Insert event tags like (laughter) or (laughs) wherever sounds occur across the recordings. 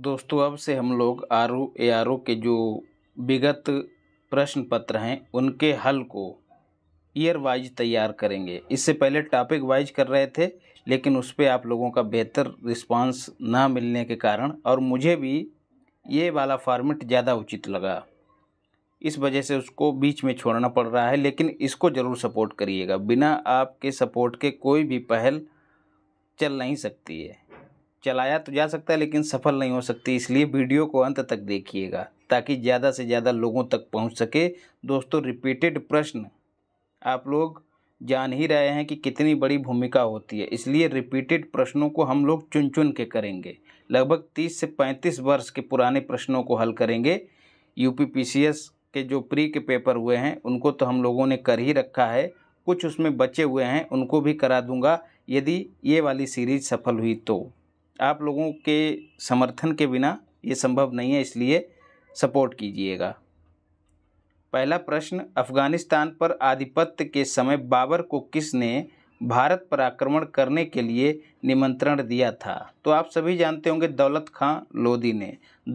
दोस्तों अब से हम लोग R O A R O के जो विगत प्रश्न पत्र हैं उनके हल को ईयर वाइज तैयार करेंगे इससे पहले टॉपिक वाइज कर रहे थे लेकिन उस पर आप लोगों का बेहतर रिस्पांस ना मिलने के कारण और मुझे भी ये वाला फॉर्मेट ज़्यादा उचित लगा इस वजह से उसको बीच में छोड़ना पड़ रहा है लेकिन इसको ज़रूर सपोर्ट करिएगा बिना आपके सपोर्ट के कोई भी पहल चल नहीं सकती है चलाया तो जा सकता है लेकिन सफल नहीं हो सकती इसलिए वीडियो को अंत तक देखिएगा ताकि ज़्यादा से ज़्यादा लोगों तक पहुंच सके दोस्तों रिपीटेड प्रश्न आप लोग जान ही रहे हैं कि कितनी बड़ी भूमिका होती है इसलिए रिपीटेड प्रश्नों को हम लोग चुन चुन के करेंगे लगभग तीस से पैंतीस वर्ष के पुराने प्रश्नों को हल करेंगे यू के जो प्री के पेपर हुए हैं उनको तो हम लोगों ने कर ही रखा है कुछ उसमें बचे हुए हैं उनको भी करा दूंगा यदि ये वाली सीरीज सफल हुई तो आप लोगों के समर्थन के बिना ये संभव नहीं है इसलिए सपोर्ट कीजिएगा पहला प्रश्न अफगानिस्तान पर आधिपत्य के समय बाबर को किसने भारत पर आक्रमण करने के लिए निमंत्रण दिया था तो आप सभी जानते होंगे दौलत खां लोधी ने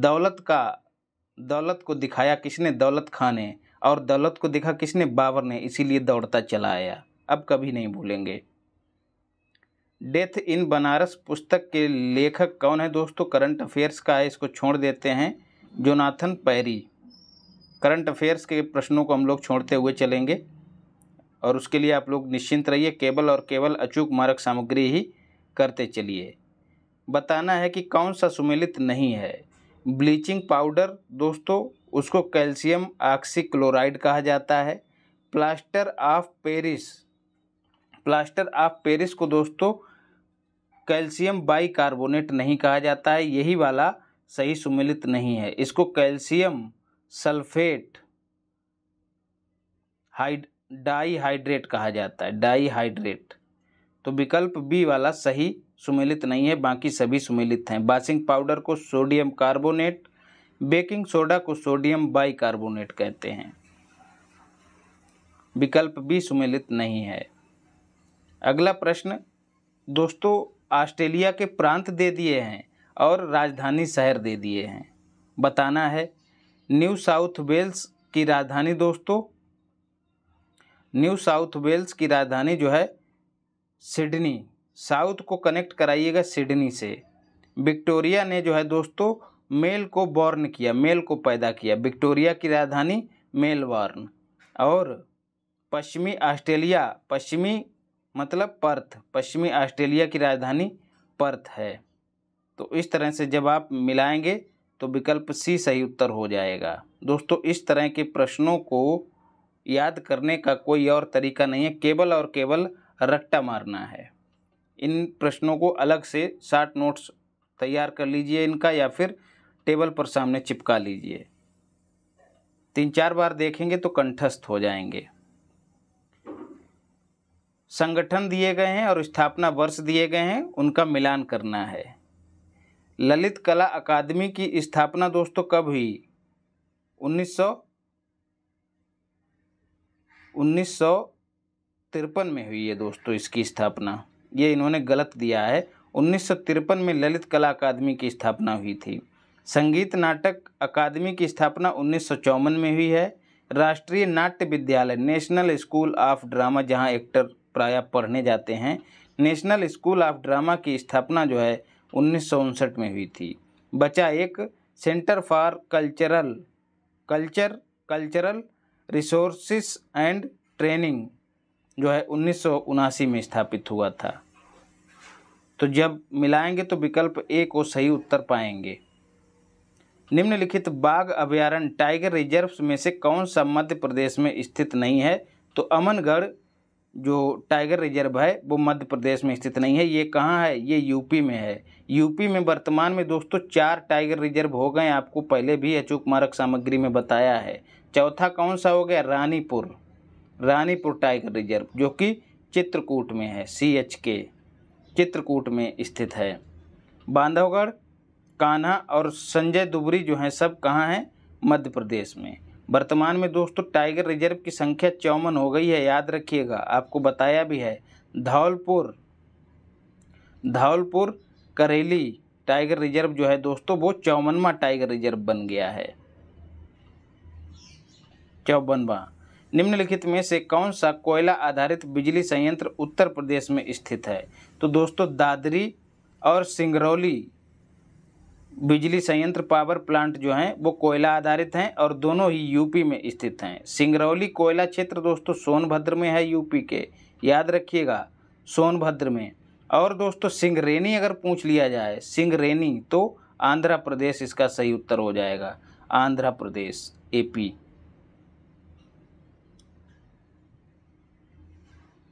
दौलत का दौलत को दिखाया किसने दौलत खां ने और दौलत को दिखा किसने बाबर ने इसीलिए दौड़ता चला आया अब कभी नहीं भूलेंगे डेथ इन बनारस पुस्तक के लेखक कौन है दोस्तों करंट अफेयर्स का है इसको छोड़ देते हैं जोनाथन पैरी करंट अफेयर्स के प्रश्नों को हम लोग छोड़ते हुए चलेंगे और उसके लिए आप लोग निश्चिंत रहिए केवल और केवल अचूक मारक सामग्री ही करते चलिए बताना है कि कौन सा सुमेलित नहीं है ब्लीचिंग पाउडर दोस्तों उसको कैल्शियम ऑक्सीक्लोराइड कहा जाता है plaster of Paris plaster of Paris को दोस्तों कैल्शियम बाइकार्बोनेट नहीं कहा जाता है यही वाला सही सुमिलित नहीं है इसको कैल्शियम सल्फेट हाइड डाईहाइड्रेट कहा जाता है डाईहाइड्रेट तो विकल्प बी वाला सही सुमिलित नहीं है बाकी सभी सुमिलित हैं बासिंग पाउडर को सोडियम कार्बोनेट बेकिंग सोडा को सोडियम बाइकार्बोनेट कहते हैं विकल्प बी सुमिलित नहीं है अगला प्रश्न दोस्तों ऑस्ट्रेलिया के प्रांत दे दिए हैं और राजधानी शहर दे दिए हैं बताना है न्यू साउथ वेल्स की राजधानी दोस्तों न्यू साउथ वेल्स की राजधानी जो है सिडनी साउथ को कनेक्ट कराइएगा सिडनी से विक्टोरिया ने जो है दोस्तों मेल को बॉर्न किया मेल को पैदा किया विक्टोरिया की राजधानी मेलबॉर्न और पश्चिमी ऑस्ट्रेलिया पश्चिमी मतलब पर्थ पश्चिमी ऑस्ट्रेलिया की राजधानी पर्थ है तो इस तरह से जब आप मिलाएंगे तो विकल्प सी सही उत्तर हो जाएगा दोस्तों इस तरह के प्रश्नों को याद करने का कोई और तरीका नहीं है केवल और केवल रट्टा मारना है इन प्रश्नों को अलग से शार्ट नोट्स तैयार कर लीजिए इनका या फिर टेबल पर सामने चिपका लीजिए तीन चार बार देखेंगे तो कंठस्थ हो जाएंगे संगठन दिए गए हैं और स्थापना वर्ष दिए गए हैं उनका मिलान करना है ललित कला अकादमी की स्थापना दोस्तों कब हुई 1900 उन्नीस तिरपन में हुई है दोस्तों इसकी स्थापना ये इन्होंने गलत दिया है उन्नीस में ललित कला अकादमी की स्थापना हुई थी संगीत नाटक अकादमी की स्थापना उन्नीस में हुई है राष्ट्रीय नाट्य विद्यालय नेशनल स्कूल ऑफ ड्रामा जहां एक्टर प्राय पढ़ने जाते हैं नेशनल स्कूल ऑफ ड्रामा की स्थापना जो है उन्नीस में हुई थी बचा एक centre for cultural culture cultural resources and training जो है उन्नीस में स्थापित हुआ था तो जब मिलाएंगे तो विकल्प ए को सही उत्तर पाएंगे निम्नलिखित बाघ अभ्यारण्य टाइगर रिजर्व्स में से कौन सा मध्य प्रदेश में स्थित नहीं है तो अमनगढ़ जो टाइगर रिजर्व है वो मध्य प्रदेश में स्थित नहीं है ये कहाँ है ये यूपी में है यूपी में वर्तमान में दोस्तों चार टाइगर रिजर्व हो गए आपको पहले भी अचूक मारक सामग्री में बताया है चौथा कौन सा हो गया रानीपुर रानीपुर टाइगर रिजर्व जो कि चित्रकूट में है सी एच के चित्रकूट में स्थित है बांधवगढ़ कान्हा और संजय दुबरी जो हैं सब कहाँ हैं मध्य प्रदेश में वर्तमान में दोस्तों टाइगर रिजर्व की संख्या चौवन हो गई है याद रखिएगा आपको बताया भी है धौलपुर धौलपुर करेली टाइगर रिजर्व जो है दोस्तों वो चौवनवा टाइगर रिजर्व बन गया है चौवनवा निम्नलिखित में से कौन सा कोयला आधारित बिजली संयंत्र उत्तर प्रदेश में स्थित है तो दोस्तों दादरी और सिंगरौली बिजली संयंत्र पावर प्लांट जो हैं वो कोयला आधारित हैं और दोनों ही यूपी में स्थित हैं सिंगरौली कोयला क्षेत्र दोस्तों सोनभद्र में है यूपी के याद रखिएगा सोनभद्र में और दोस्तों सिंगरेनी अगर पूछ लिया जाए सिंगरेनी तो आंध्र प्रदेश इसका सही उत्तर हो जाएगा आंध्र प्रदेश एपी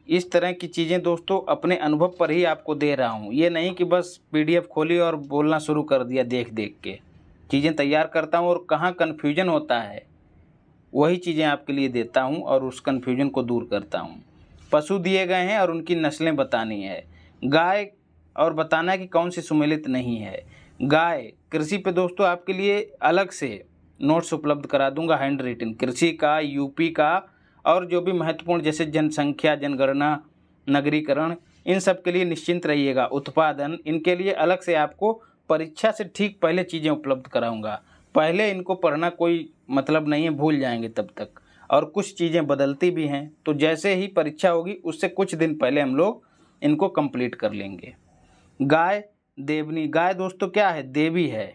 इस तरह की चीज़ें दोस्तों अपने अनुभव पर ही आपको दे रहा हूँ ये नहीं कि बस पीडीएफ खोली और बोलना शुरू कर दिया देख देख के चीज़ें तैयार करता हूँ और कहाँ कन्फ्यूजन होता है वही चीज़ें आपके लिए देता हूँ और उस कन्फ्यूजन को दूर करता हूँ पशु दिए गए हैं और उनकी नस्लें बतानी है गाय और बताना है कि कौन सी सुमिलित नहीं है गाय कृषि पे दोस्तों आपके लिए अलग से नोट्स उपलब्ध करा दूंगा हैंड रिटिन कृषि का यूपी का और जो भी महत्वपूर्ण जैसे जनसंख्या जनगणना नगरीकरण इन सब के लिए निश्चिंत रहिएगा उत्पादन इनके लिए अलग से आपको परीक्षा से ठीक पहले चीज़ें उपलब्ध कराऊंगा पहले इनको पढ़ना कोई मतलब नहीं है भूल जाएंगे तब तक और कुछ चीज़ें बदलती भी हैं तो जैसे ही परीक्षा होगी उससे कुछ दिन पहले हम लोग इनको कंप्लीट कर लेंगे गाय देवनी गाय दोस्तों क्या है देवी है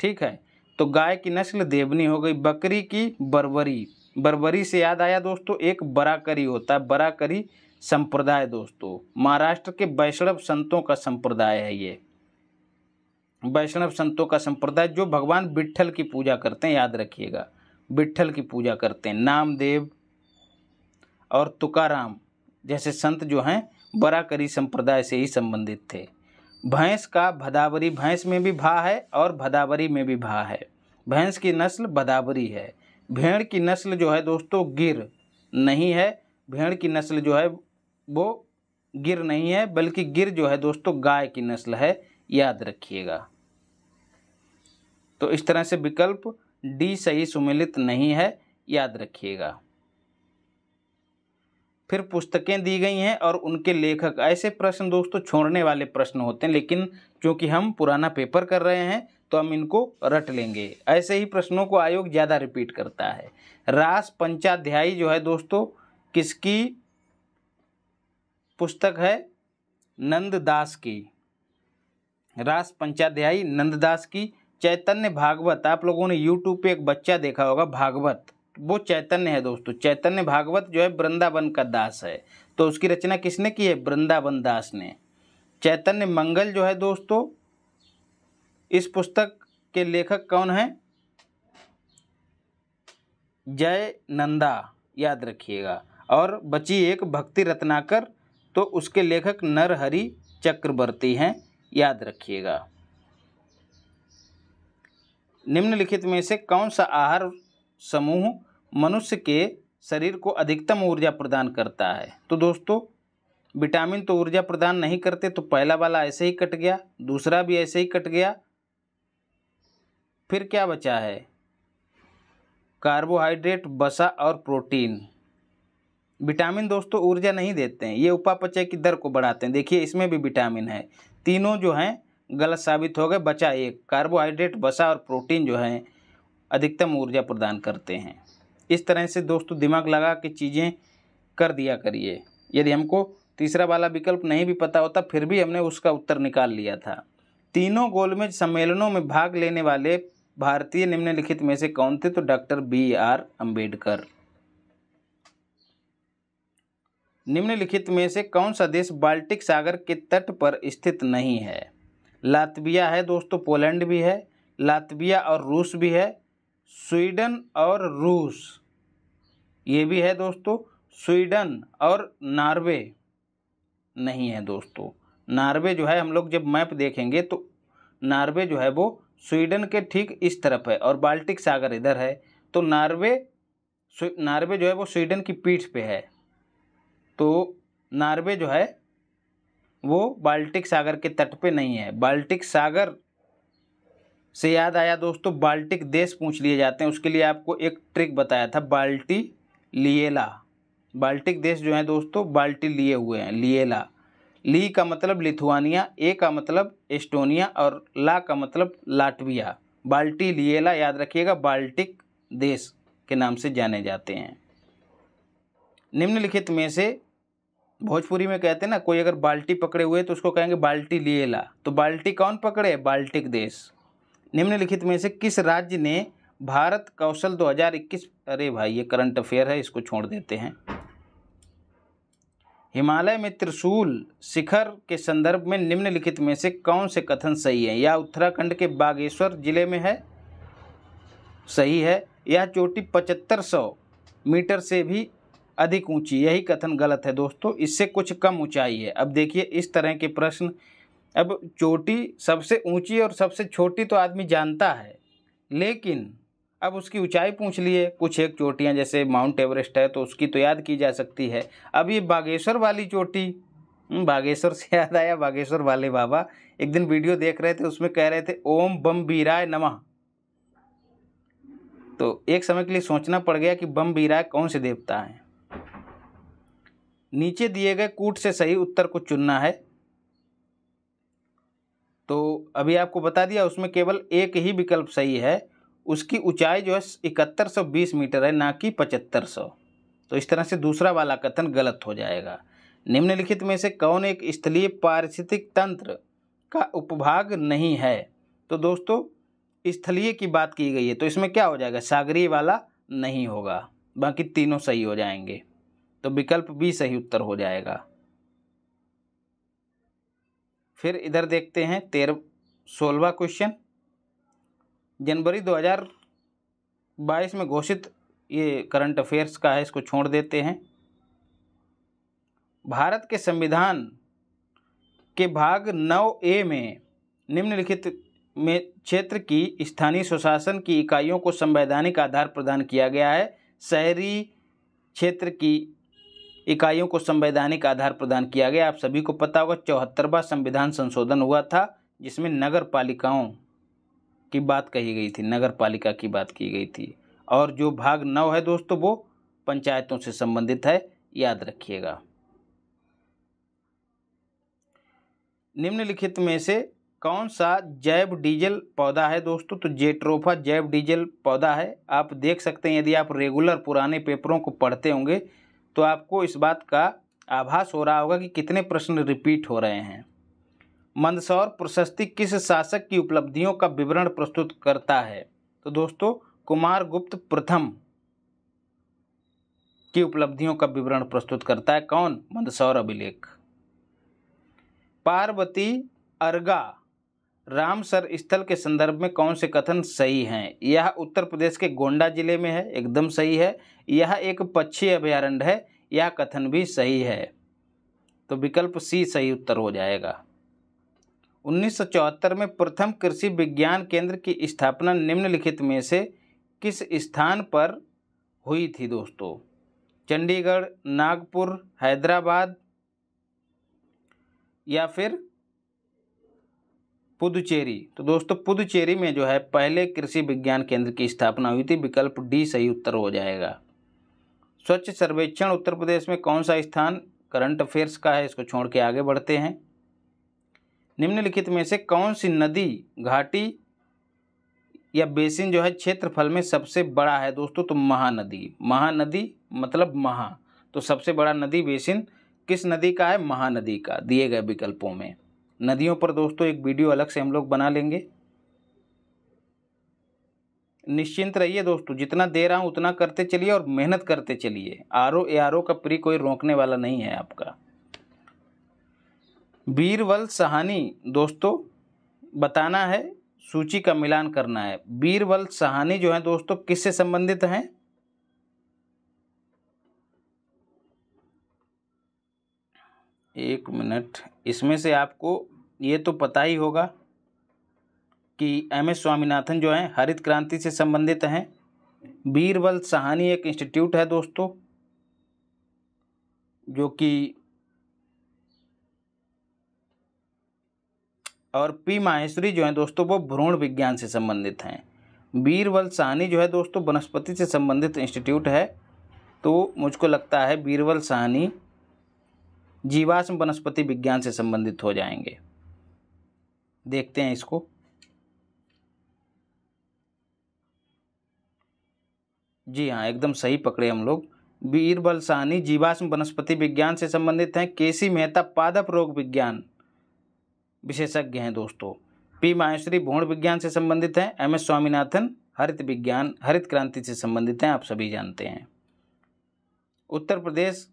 ठीक है तो गाय की नस्ल देवनी हो गई बकरी की बरवरी बरबरी से याद आया दोस्तों एक बराकरी होता है बराकरी संप्रदाय दोस्तों महाराष्ट्र के वैष्णव संतों का संप्रदाय है ये वैष्णव संतों का संप्रदाय जो भगवान विट्ठल की पूजा करते हैं याद रखिएगा विट्ठल की पूजा करते हैं नामदेव और तुकाराम जैसे संत जो हैं बराकरी संप्रदाय से ही संबंधित थे भैंस का भदावरी भैंस में भी भा है और भदावरी में भी भा है भैंस की नस्ल भदावरी है भेड़ की नस्ल जो है दोस्तों गिर नहीं है भेड़ की नस्ल जो है वो गिर नहीं है बल्कि गिर जो है दोस्तों गाय की नस्ल है याद रखिएगा तो इस तरह से विकल्प डी सही सुमिलित नहीं है याद रखिएगा फिर पुस्तकें दी गई हैं और उनके लेखक ऐसे प्रश्न दोस्तों छोड़ने वाले प्रश्न होते हैं लेकिन चूँकि हम पुराना पेपर कर रहे हैं तो हम इनको रट लेंगे ऐसे ही प्रश्नों को आयोग ज़्यादा रिपीट करता है रास पंचाध्यायी जो है दोस्तों किसकी पुस्तक है नंददास की रास पंचाध्यायी नंददास की चैतन्य भागवत आप लोगों ने यूट्यूब पे एक बच्चा देखा होगा भागवत वो चैतन्य है दोस्तों चैतन्य भागवत जो है वृंदावन का दास है तो उसकी रचना किसने की है वृंदावन दास ने चैतन्य मंगल जो है दोस्तों इस पुस्तक के लेखक कौन हैं जय नंदा याद रखिएगा और बची एक भक्ति रत्नाकर तो उसके लेखक नरहरि चक्रवर्ती हैं याद रखिएगा निम्नलिखित में से कौन सा आहार समूह मनुष्य के शरीर को अधिकतम ऊर्जा प्रदान करता है तो दोस्तों विटामिन तो ऊर्जा प्रदान नहीं करते तो पहला वाला ऐसे ही कट गया दूसरा भी ऐसे ही कट गया फिर क्या बचा है कार्बोहाइड्रेट बसा और प्रोटीन विटामिन दोस्तों ऊर्जा नहीं देते हैं ये उपापचय की दर को बढ़ाते हैं देखिए इसमें भी विटामिन है तीनों जो हैं गलत साबित हो गए बचा एक कार्बोहाइड्रेट बसा और प्रोटीन जो हैं अधिकतम ऊर्जा प्रदान करते हैं इस तरह से दोस्तों दिमाग लगा के चीज़ें कर दिया करिए यदि हमको तीसरा वाला विकल्प नहीं भी पता होता फिर भी हमने उसका उत्तर निकाल लिया था तीनों गोलमेज सम्मेलनों में भाग लेने वाले भारतीय निम्नलिखित में से कौन थे तो डॉक्टर बी आर अंबेडकर निम्नलिखित में से कौन सा देश बाल्टिक सागर के तट पर स्थित नहीं है लातविया है दोस्तों पोलैंड भी है लातविया और रूस भी है स्वीडन और रूस ये भी है दोस्तों स्वीडन और नॉर्वे नहीं है दोस्तों नॉर्वे जो है हम लोग जब मैप देखेंगे तो नॉर्वे जो है वो स्वीडन के ठीक इस तरफ है और बाल्टिक सागर इधर है तो नार्वे नार्वे जो है वो स्वीडन की पीठ पे है तो नार्वे जो है वो बाल्टिक सागर के तट पे नहीं है बाल्टिक सागर से याद आया दोस्तों बाल्टिक देश पूछ लिए जाते हैं उसके लिए आपको एक ट्रिक बताया था बाल्टी लिएला बाल्टिक देश जो है दोस्तों बाल्टी लिए हुए हैं लिएला ली का मतलब लिथुआनिया ए का मतलब एस्टोनिया और ला का मतलब लाटविया बाल्टी लिएला याद रखिएगा बाल्टिक देश के नाम से जाने जाते हैं निम्नलिखित में से भोजपुरी में कहते हैं ना कोई अगर बाल्टी पकड़े हुए तो उसको कहेंगे बाल्टी लिएला तो बाल्टी कौन पकड़े बाल्टिक देश निम्नलिखित में से किस राज्य ने भारत कौशल 2021 अरे भाई ये करंट अफेयर है इसको छोड़ देते हैं हिमालय में त्रिशूल शिखर के संदर्भ में निम्नलिखित में से कौन से कथन सही हैं यह उत्तराखंड के बागेश्वर जिले में है सही है यह चोटी पचहत्तर सौ मीटर से भी अधिक ऊंची यही कथन गलत है दोस्तों इससे कुछ कम ऊंचाई है अब देखिए इस तरह के प्रश्न अब चोटी सबसे ऊंची और सबसे छोटी तो आदमी जानता है लेकिन अब उसकी ऊंचाई पूछ लिए कुछ एक चोटियाँ जैसे माउंट एवरेस्ट है तो उसकी तो याद की जा सकती है अब ये बागेश्वर वाली चोटी हम्म, बागेश्वर से याद आया बागेश्वर वाले बाबा एक दिन वीडियो देख रहे थे उसमें कह रहे थे ओम बम बीराय नमः तो एक समय के लिए सोचना पड़ गया कि बम बीराय कौन से देवता हैं नीचे दिए गए कूट से सही उत्तर को चुनना है तो अभी आपको बता दिया उसमें केवल एक ही विकल्प सही है उसकी ऊंचाई जो है इकहत्तर सौ बीस मीटर है ना कि पचहत्तर सौ तो इस तरह से दूसरा वाला कथन गलत हो जाएगा निम्नलिखित में से कौन एक स्थलीय पारिस्थितिक तंत्र का उपभाग नहीं है तो दोस्तों स्थलीय की बात की गई है तो इसमें क्या हो जाएगा सागरीय वाला नहीं होगा बाकी तीनों सही हो जाएंगे तो विकल्प भी सही उत्तर हो जाएगा फिर इधर देखते हैं तेरह सोलवा क्वेश्चन जनवरी 2022 में घोषित ये करंट अफेयर्स का है इसको छोड़ देते हैं भारत के संविधान के भाग नौ ए में निम्नलिखित में क्षेत्र की स्थानीय स्वशासन की इकाइयों को संवैधानिक आधार प्रदान किया गया है शहरी क्षेत्र की इकाइयों को संवैधानिक आधार प्रदान किया गया आप सभी को पता होगा चौहत्तरवा संविधान संशोधन हुआ था जिसमें नगर पालिकाओं की बात कही गई थी नगर पालिका की बात की गई थी और जो भाग नौ है दोस्तों वो पंचायतों से संबंधित है याद रखिएगा निम्नलिखित में से कौन सा जैव डीजल पौधा है दोस्तों तो जेट्रोफा जैव डीजल पौधा है आप देख सकते हैं यदि आप रेगुलर पुराने पेपरों को पढ़ते होंगे तो आपको इस बात का आभास हो रहा होगा कि कितने प्रश्न रिपीट हो रहे हैं मंदसौर प्रशस्ति किस शासक की उपलब्धियों का विवरण प्रस्तुत करता है तो दोस्तों कुमार गुप्त प्रथम की उपलब्धियों का विवरण प्रस्तुत करता है कौन मंदसौर अभिलेख पार्वती अर्गा रामसर स्थल के संदर्भ में कौन से कथन सही हैं यह उत्तर प्रदेश के गोंडा जिले में है एकदम सही है यह एक पक्षी अभयारण्य है यह कथन भी सही है तो विकल्प सी सही उत्तर हो जाएगा 1974 में प्रथम कृषि विज्ञान केंद्र की स्थापना निम्नलिखित में से किस स्थान पर हुई थी दोस्तों चंडीगढ़ नागपुर हैदराबाद या फिर पुदुचेरी तो दोस्तों पुदुचेरी में जो है पहले कृषि विज्ञान केंद्र की स्थापना हुई थी विकल्प डी सही उत्तर हो जाएगा स्वच्छ सर्वेक्षण उत्तर प्रदेश में कौन सा स्थान करंट अफेयर्स का है इसको छोड़ के आगे बढ़ते हैं निम्नलिखित में से कौन सी नदी घाटी या बेसिन जो है क्षेत्रफल में सबसे बड़ा है दोस्तों तो महानदी महानदी मतलब महा तो सबसे बड़ा नदी बेसिन किस नदी का है महानदी का दिए गए विकल्पों में नदियों पर दोस्तों एक वीडियो अलग से हम लोग बना लेंगे निश्चिंत रहिए दोस्तों जितना दे रहा हूँ उतना करते चलिए और मेहनत करते चलिए R O A R O का प्री कोई रोकने वाला नहीं है आपका बीरबल सहानी दोस्तों बताना है सूची का मिलान करना है बीरबल सहानी जो है दोस्तों किससे संबंधित हैं एक मिनट इसमें से आपको ये तो पता ही होगा कि एम एस स्वामीनाथन जो हैं हरित क्रांति से संबंधित हैं बीरबल सहानी एक इंस्टीट्यूट है दोस्तों जो कि और पी माहेश्वरी जो है दोस्तों वो भ्रूण विज्ञान से संबंधित हैं बीरबल साहनी जो है दोस्तों वनस्पति से संबंधित इंस्टीट्यूट है तो मुझको लगता है बीरबल साहनी जीवाश्म वनस्पति विज्ञान से संबंधित हो जाएंगे देखते हैं इसको जी हाँ एकदम सही पकड़े हम लोग बीरबल साहनी जीवाश्म वनस्पति विज्ञान से संबंधित हैं केसी मेहता पादप रोग विज्ञान विशेषज्ञ हैं दोस्तों पी माहेश्वरी भूण विज्ञान से संबंधित हैं एम एस स्वामीनाथन हरित विज्ञान हरित क्रांति से संबंधित हैं आप सभी जानते हैं उत्तर प्रदेश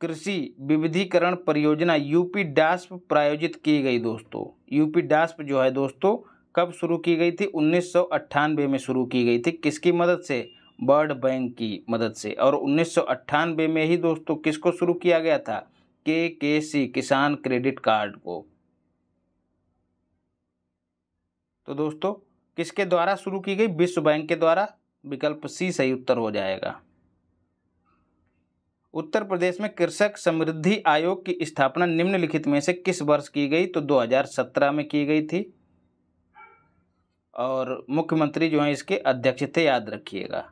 कृषि विविधीकरण परियोजना यूपी डास्प प्रायोजित की गई दोस्तों यूपी डास्प जो है दोस्तों कब शुरू की गई थी उन्नीस में शुरू की गई थी किसकी मदद से वर्ल्ड बैंक की मदद से और उन्नीस में ही दोस्तों किसको शुरू किया गया था के के सी किसान क्रेडिट कार्ड को तो दोस्तों किसके द्वारा शुरू की गई विश्व बैंक के द्वारा विकल्प सी सही उत्तर हो जाएगा उत्तर प्रदेश में कृषक समृद्धि आयोग की स्थापना निम्नलिखित में से किस वर्ष की गई तो 2017 में की गई थी और मुख्यमंत्री जो हैं इसके अध्यक्ष थे याद रखिएगा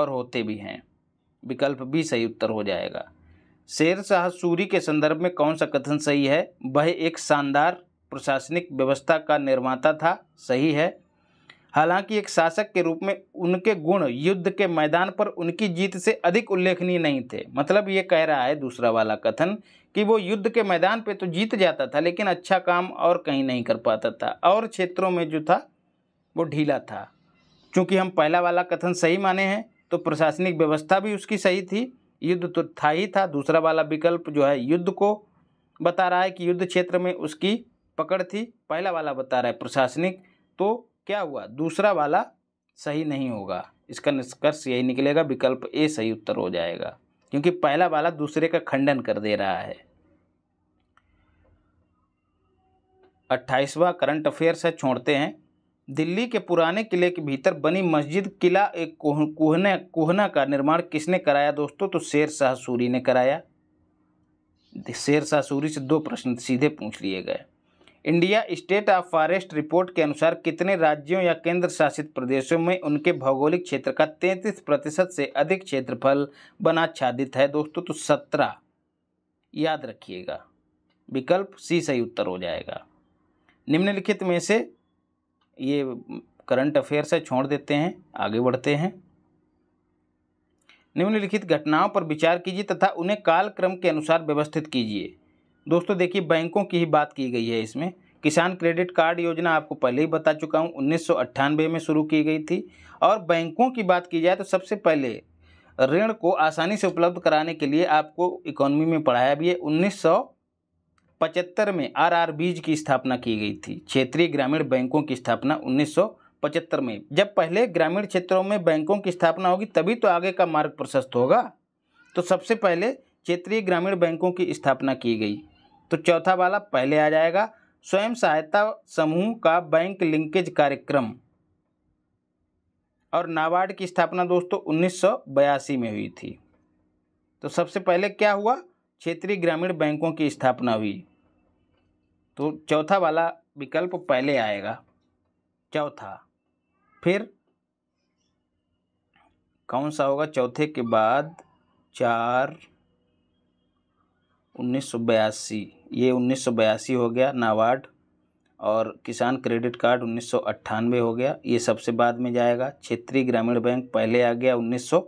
और होते भी हैं विकल्प भी सही उत्तर हो जाएगा शेर शाह सूरी के संदर्भ में कौन सा कथन सही है वह एक शानदार प्रशासनिक व्यवस्था का निर्माता था सही है हालांकि एक शासक के रूप में उनके गुण युद्ध के मैदान पर उनकी जीत से अधिक उल्लेखनीय नहीं थे मतलब ये कह रहा है दूसरा वाला कथन कि वो युद्ध के मैदान पे तो जीत जाता था लेकिन अच्छा काम और कहीं नहीं कर पाता था और क्षेत्रों में जो था वो ढीला था चूँकि हम पहला वाला कथन सही माने हैं तो प्रशासनिक व्यवस्था भी उसकी सही थी युद्ध तो था ही था दूसरा वाला विकल्प जो है युद्ध को बता रहा है कि युद्ध क्षेत्र में उसकी पकड़ थी पहला वाला बता रहा है प्रशासनिक तो क्या हुआ दूसरा वाला सही नहीं होगा इसका निष्कर्ष यही निकलेगा विकल्प ए सही उत्तर हो जाएगा क्योंकि पहला वाला दूसरे का खंडन कर दे रहा है अट्ठाईसवा करंट अफेयर्स है छोड़ते हैं दिल्ली के पुराने किले के भीतर बनी मस्जिद किला एक कोहना कोहना का निर्माण किसने कराया दोस्तों तो शेर शाह सूरी ने कराया शेर शाह सूरी से दो प्रश्न सीधे पूछ लिए गए India state of forest report के अनुसार कितने राज्यों या केंद्र शासित प्रदेशों में उनके भौगोलिक क्षेत्र का तैंतीस प्रतिशत से अधिक क्षेत्रफल बनाच्छादित है दोस्तों तो सत्रह याद रखिएगा विकल्प सी सही उत्तर हो जाएगा निम्नलिखित में से ये करंट अफेयर से छोड़ देते हैं आगे बढ़ते हैं निम्नलिखित घटनाओं पर विचार कीजिए तथा उन्हें कालक्रम के अनुसार व्यवस्थित कीजिए दोस्तों देखिए बैंकों की ही बात की गई है इसमें किसान क्रेडिट कार्ड योजना आपको पहले ही बता चुका हूँ उन्नीस में शुरू की गई थी और बैंकों की बात की जाए तो सबसे पहले ऋण को आसानी से उपलब्ध कराने के लिए आपको इकोनॉमी में पढ़ाया भी है उन्नीस सौ पचहत्तर में आर आर बीज की स्थापना की गई थी क्षेत्रीय ग्रामीण बैंकों की स्थापना उन्नीस पचहत्तर में जब पहले ग्रामीण क्षेत्रों में बैंकों की स्थापना होगी तभी तो आगे का मार्ग प्रशस्त होगा तो सबसे पहले क्षेत्रीय ग्रामीण बैंकों की स्थापना की गई तो चौथा वाला पहले आ जाएगा स्वयं सहायता समूह का बैंक लिंकेज कार्यक्रम और नाबार्ड की स्थापना दोस्तों उन्नीस में हुई थी तो सबसे पहले क्या हुआ क्षेत्रीय ग्रामीण बैंकों की स्थापना हुई तो चौथा वाला विकल्प पहले आएगा चौथा फिर कौन सा होगा चौथे के बाद चार उन्नीस सौ बयासी ये उन्नीस सौ बयासी हो गया नाबार्ड और किसान क्रेडिट कार्ड उन्नीस सौ अट्ठानवे हो गया ये सबसे बाद में जाएगा क्षेत्रीय ग्रामीण बैंक पहले आ गया उन्नीस सौ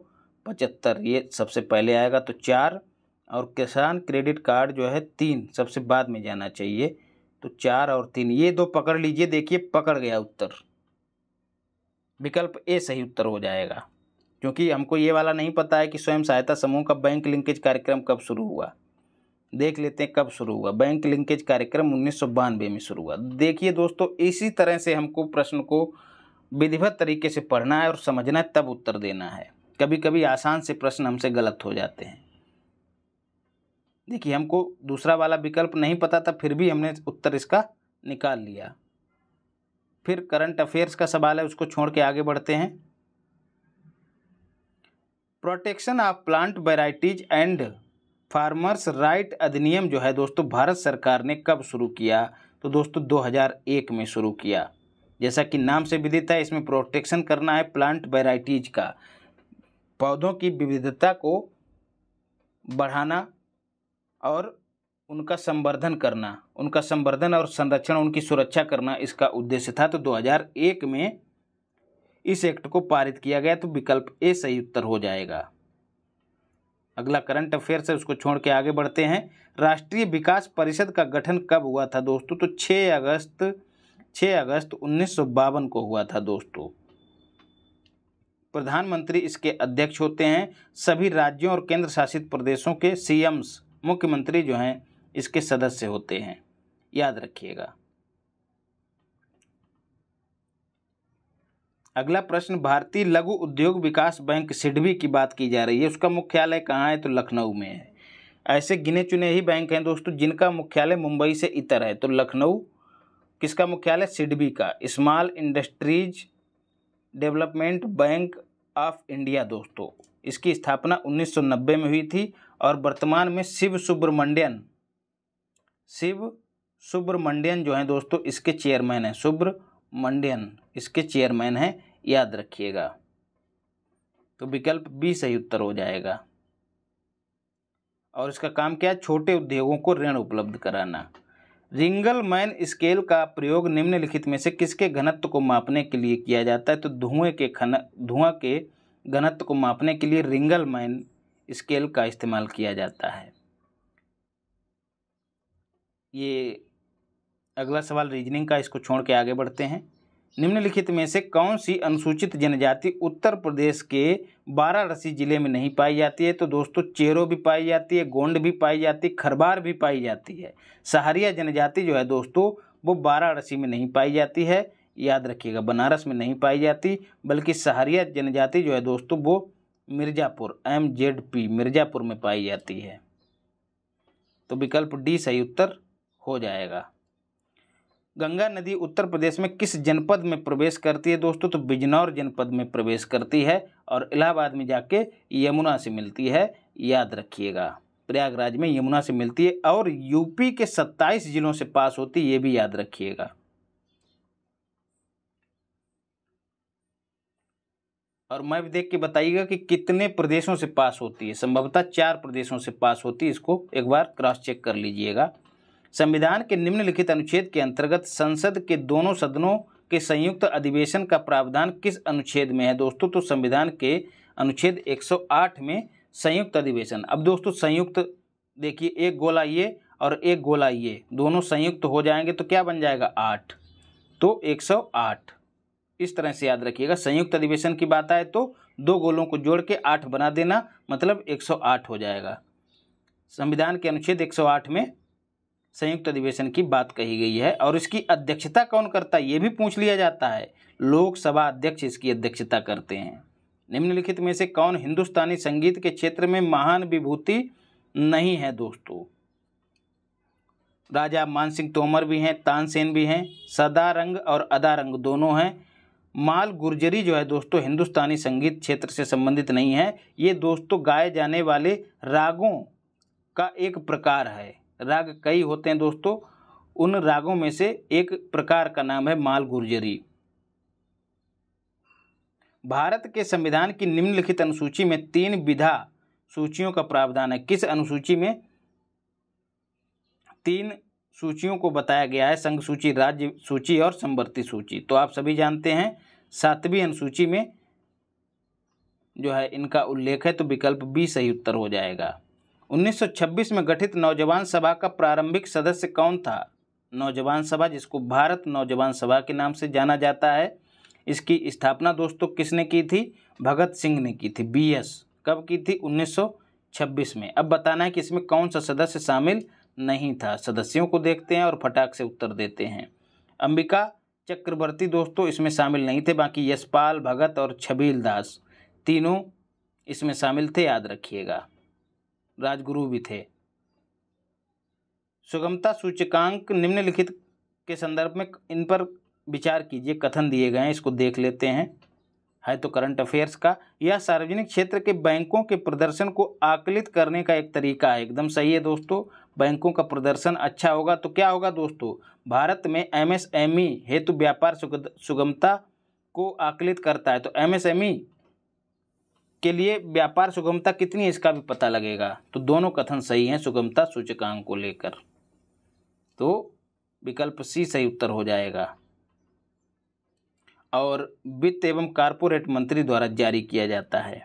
पचहत्तर ये सबसे पहले आएगा तो चार और किसान क्रेडिट कार्ड जो है तीन सबसे बाद में जाना चाहिए तो चार और तीन ये दो पकड़ लीजिए देखिए पकड़ गया उत्तर विकल्प ए सही उत्तर हो जाएगा क्योंकि हमको ये वाला नहीं पता है कि स्वयं सहायता समूह का बैंक लिंकेज कार्यक्रम कब शुरू हुआ देख लेते हैं कब शुरू हुआ बैंक लिंकेज कार्यक्रम उन्नीस में शुरू हुआ देखिए दोस्तों इसी तरह से हमको प्रश्न को विधिवत तरीके से पढ़ना है और समझना है तब उत्तर देना है कभी कभी आसान से प्रश्न हमसे गलत हो जाते हैं देखिए हमको दूसरा वाला विकल्प नहीं पता था फिर भी हमने उत्तर इसका निकाल लिया फिर करंट अफेयर्स का सवाल है उसको छोड़ के आगे बढ़ते हैं protection of plant varieties and farmers right अधिनियम जो है दोस्तों भारत सरकार ने कब शुरू किया तो दोस्तों 2001 में शुरू किया जैसा कि नाम से विदित है इसमें प्रोटेक्शन करना है प्लांट वेराइटीज का पौधों की विविधता को बढ़ाना और उनका संवर्धन करना उनका संवर्धन और संरक्षण उनकी सुरक्षा करना इसका उद्देश्य था तो 2001 में इस एक्ट को पारित किया गया तो विकल्प ए सही उत्तर हो जाएगा अगला करंट अफेयर्स है उसको छोड़ के आगे बढ़ते हैं राष्ट्रीय विकास परिषद का गठन कब हुआ था दोस्तों तो 6 अगस्त 6 अगस्त उन्नीस को हुआ था दोस्तों प्रधानमंत्री इसके अध्यक्ष होते हैं सभी राज्यों और केंद्र शासित प्रदेशों के सीएम्स मुख्यमंत्री जो हैं इसके सदस्य होते हैं याद रखिएगा अगला प्रश्न भारतीय लघु उद्योग विकास बैंक सिडबी की बात की जा रही है उसका मुख्यालय कहाँ है तो लखनऊ में है ऐसे गिने चुने ही बैंक हैं दोस्तों जिनका मुख्यालय मुंबई से इतर है तो लखनऊ किसका मुख्यालय सिडबी का small industries development bank of India दोस्तों इसकी स्थापना 1990 में हुई थी और वर्तमान में शिव सुब्रमण्यन शिव सुब्रमण्यन जो हैं दोस्तों इसके चेयरमैन हैं सुब्रमण्यन इसके चेयरमैन हैं याद रखिएगा तो विकल्प बी सही उत्तर हो जाएगा और इसका काम क्या है छोटे उद्योगों को ऋण उपलब्ध कराना रिंगल मैन स्केल का प्रयोग निम्नलिखित में से किसके घनत्व को मापने के लिए किया जाता है तो धुएं के खन धुआं के घनत्व को मापने के लिए रिंगल मैन स्केल का इस्तेमाल किया जाता है ये अगला सवाल रीजनिंग का इसको छोड़ के आगे बढ़ते हैं निम्नलिखित में से कौन सी अनुसूचित जनजाति उत्तर प्रदेश के बाराणसी जिले में नहीं पाई जाती है तो दोस्तों चेरो भी पाई जाती है गोंड भी पाई जाती है खरबार भी पाई जाती है सहारिया जनजाति जो है दोस्तों वो बाराणसी में नहीं पाई जाती है याद रखिएगा बनारस में नहीं पाई जाती बल्कि सहारिया जनजाति जो है दोस्तों वो Mirzapur M Z P Mirzapur में पाई जाती है तो विकल्प डी सही उत्तर हो जाएगा गंगा नदी उत्तर प्रदेश में किस जनपद में प्रवेश करती है दोस्तों तो बिजनौर जनपद में प्रवेश करती है और इलाहाबाद में जाके यमुना से मिलती है याद रखिएगा प्रयागराज में यमुना से मिलती है और यूपी के 27 जिलों से पास होती है ये भी याद रखिएगा और मैप देख के बताइएगा कि कितने प्रदेशों से पास होती है संभवतः चार प्रदेशों से पास होती है इसको एक बार क्रॉस चेक कर लीजिएगा संविधान के निम्नलिखित अनुच्छेद के अंतर्गत संसद के दोनों सदनों के संयुक्त अधिवेशन का प्रावधान किस अनुच्छेद में है दोस्तों तो संविधान के अनुच्छेद 108 में संयुक्त अधिवेशन अब दोस्तों संयुक्त देखिए एक गोला ये और एक गोला ये दोनों संयुक्त हो जाएंगे तो क्या बन जाएगा आठ तो आठ इस तरह से याद रखिएगा संयुक्त अधिवेशन की बात आए तो दो गोलों को जोड़ के आठ बना देना मतलब 108 हो जाएगा संविधान के अनुच्छेद 108 में संयुक्त अधिवेशन की बात कही गई है और इसकी अध्यक्षता कौन करता है ये भी पूछ लिया जाता है लोकसभा अध्यक्ष इसकी अध्यक्षता करते हैं निम्नलिखित में से कौन हिंदुस्तानी संगीत के क्षेत्र में महान विभूति नहीं है दोस्तों राजा मानसिंह तोमर भी हैं तानसेन भी हैं सदारंग और अदारंग दोनों हैं माल गुर्जरी जो है दोस्तों हिंदुस्तानी संगीत क्षेत्र से संबंधित नहीं है ये दोस्तों गाए जाने वाले रागों का एक प्रकार है राग कई होते हैं दोस्तों उन रागों में से एक प्रकार का नाम है माल गुर्जरी भारत के संविधान की निम्नलिखित अनुसूची में तीन विधा सूचियों का प्रावधान है किस अनुसूची में तीन सूचियों को बताया गया है संघ सूची राज्य सूची और संवर्ती सूची तो आप सभी जानते हैं सातवीं अनुसूची में जो है इनका उल्लेख है तो विकल्प बी सही उत्तर हो जाएगा 1926 में गठित नौजवान सभा का प्रारंभिक सदस्य कौन था नौजवान सभा जिसको भारत नौजवान सभा के नाम से जाना जाता है इसकी स्थापना दोस्तों किसने की थी भगत सिंह ने की थी बी कब की थी 1926 में अब बताना है कि इसमें कौन सा सदस्य शामिल नहीं था सदस्यों को देखते हैं और फटाक से उत्तर देते हैं अंबिका चक्रवर्ती दोस्तों इसमें शामिल नहीं थे बाकी यशपाल भगत और छबील दास तीनों इसमें शामिल थे याद रखिएगा राजगुरु भी थे सुगमता सूचकांक निम्नलिखित के संदर्भ में इन पर विचार कीजिए कथन दिए गए हैं इसको देख लेते हैं है तो करंट अफेयर्स का यह सार्वजनिक क्षेत्र के बैंकों के प्रदर्शन को आकलित करने का एक तरीका है एकदम सही है दोस्तों बैंकों का प्रदर्शन अच्छा होगा तो क्या होगा दोस्तों भारत में एमएसएमई हेतु व्यापार सुगमता को आकलित करता है तो एमएसएमई के लिए व्यापार सुगमता कितनी है इसका भी पता लगेगा तो दोनों कथन सही हैं सुगमता सूचकांक को लेकर तो विकल्प सी सही उत्तर हो जाएगा और वित्त एवं कारपोरेट मंत्री द्वारा जारी किया जाता है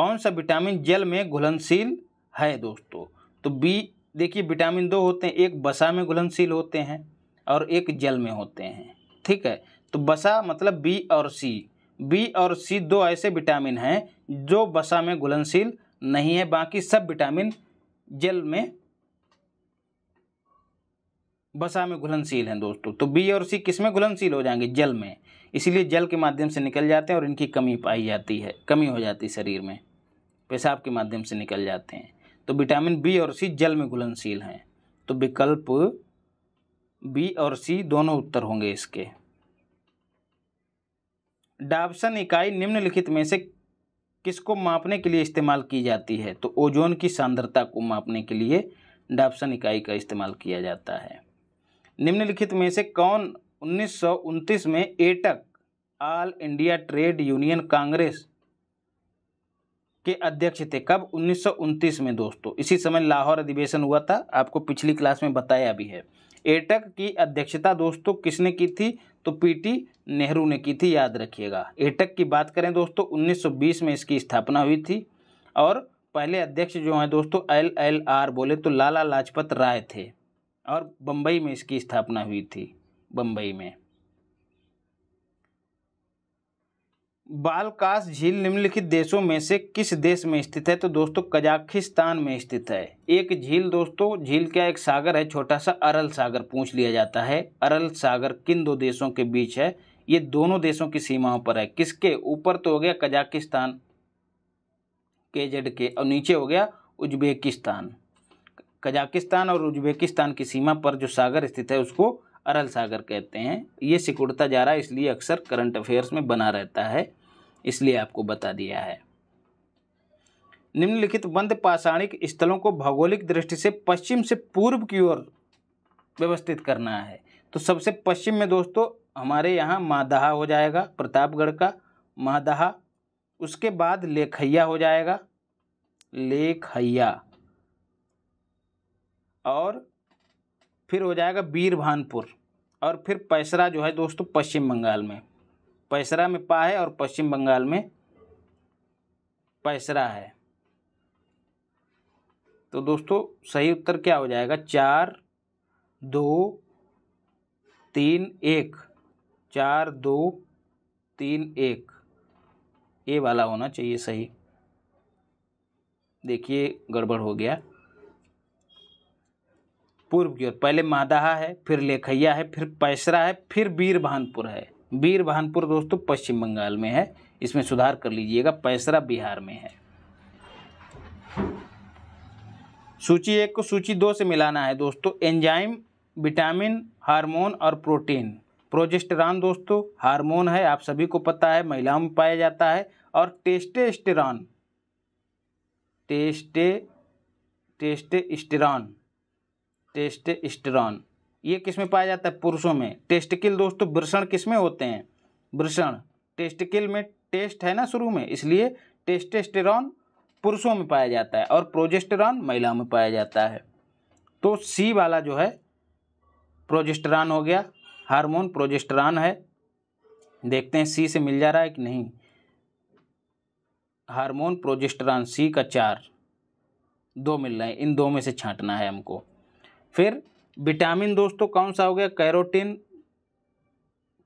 कौन सा विटामिन जल में घुलनशील है दोस्तों तो बी देखिए विटामिन दो होते हैं एक बसा में घुलनशील होते हैं और एक जल में होते हैं ठीक है तो बसा मतलब बी और सी बी और सी दो ऐसे विटामिन हैं जो बसा में घुलनशील नहीं है बाकी सब विटामिन जल में बसा में घुलनशील हैं दोस्तों तो बी और सी किस में घुलनशील हो जाएंगे जल में इसीलिए जल के माध्यम से निकल जाते हैं और इनकी कमी पाई जाती है कमी हो जाती है शरीर में पेशाब के माध्यम से निकल जाते हैं तो विटामिन बी और सी जल में घुलनशील हैं तो विकल्प बी और सी दोनों उत्तर होंगे इसके डाबसन इकाई निम्नलिखित में से किसको मापने के लिए इस्तेमाल की जाती है तो ओजोन की सांद्रता को मापने के लिए डाबसन इकाई का इस्तेमाल किया जाता है निम्नलिखित में से कौन उन्नीस में AITUC all India trade union congress के अध्यक्ष थे कब उन्नीस में दोस्तों इसी समय लाहौर अधिवेशन हुआ था आपको पिछली क्लास में बताया भी है एटक की अध्यक्षता दोस्तों किसने की थी तो पीटी नेहरू ने की थी याद रखिएगा एटक की बात करें दोस्तों 1920 में इसकी स्थापना हुई थी और पहले अध्यक्ष जो हैं दोस्तों एल एल आर बोले तो लाला लाजपत राय थे और बम्बई में इसकी स्थापना हुई थी बम्बई में बालकास झील निम्नलिखित देशों में से किस देश में स्थित है तो दोस्तों कजाकिस्तान में स्थित है एक झील दोस्तों झील क्या एक सागर है छोटा सा अरल सागर पूछ लिया जाता है अरल सागर किन दो देशों के बीच है ये दोनों देशों की सीमाओं पर है किसके ऊपर तो हो गया कजाकिस्तान के जेड के और नीचे हो गया उज्बेकिस्तान कजाकिस्तान और उज्बेकिस्तान की सीमा पर जो सागर स्थित है उसको अरल सागर कहते हैं ये सिकुड़ता जा रहा है इसलिए अक्सर करंट अफेयर्स में बना रहता है इसलिए आपको बता दिया है निम्नलिखित बंद पाषाणिक स्थलों को भौगोलिक दृष्टि से पश्चिम से पूर्व की ओर व्यवस्थित करना है तो सबसे पश्चिम में दोस्तों हमारे यहाँ मादहा हो जाएगा प्रतापगढ़ का मादहा उसके बाद लेखैया हो जाएगा लेखैया और फिर हो जाएगा बीरभानपुर और फिर पैसरा जो है दोस्तों पश्चिम बंगाल में पैसरा में पा है और पश्चिम बंगाल में पैसरा है तो दोस्तों सही उत्तर क्या हो जाएगा चार दो तीन एक चार दो तीन एक ये वाला होना चाहिए सही देखिए गड़बड़ हो गया पूर्व की ओर पहले मादाहा है फिर लेखैया है फिर पैसरा है फिर बीर भानपुर है बीर बहानपुर दोस्तों पश्चिम बंगाल में है इसमें सुधार कर लीजिएगा पैसरा बिहार में है सूची एक को सूची दो से मिलाना है दोस्तों एंजाइम विटामिन हार्मोन और प्रोटीन प्रोजेस्टेरॉन दोस्तों हार्मोन है आप सभी को पता है महिलाओं में पाया जाता है और टेस्टेस्टेरॉन टेस्टे टेस्टेस्टेरॉन टेस्टेस्टेरॉन ये किस में पाया जाता है पुरुषों में टेस्टिकल दोस्तों वृषण किस में होते हैं वृषण टेस्टिकल में टेस्ट है ना शुरू में इसलिए टेस्टेस्टेरॉन पुरुषों में पाया जाता है और प्रोजेस्टेरॉन महिलाओं में पाया जाता है तो सी वाला जो है प्रोजेस्टरान हो गया हार्मोन प्रोजेस्टरान है देखते हैं सी से मिल जा रहा है कि नहीं हार्मोन प्रोजेस्टरान सी का चार दो मिल रहे हैं इन दो में से छांटना है हमको फिर विटामिन दोस्तों कौन सा हो गया कैरोटीन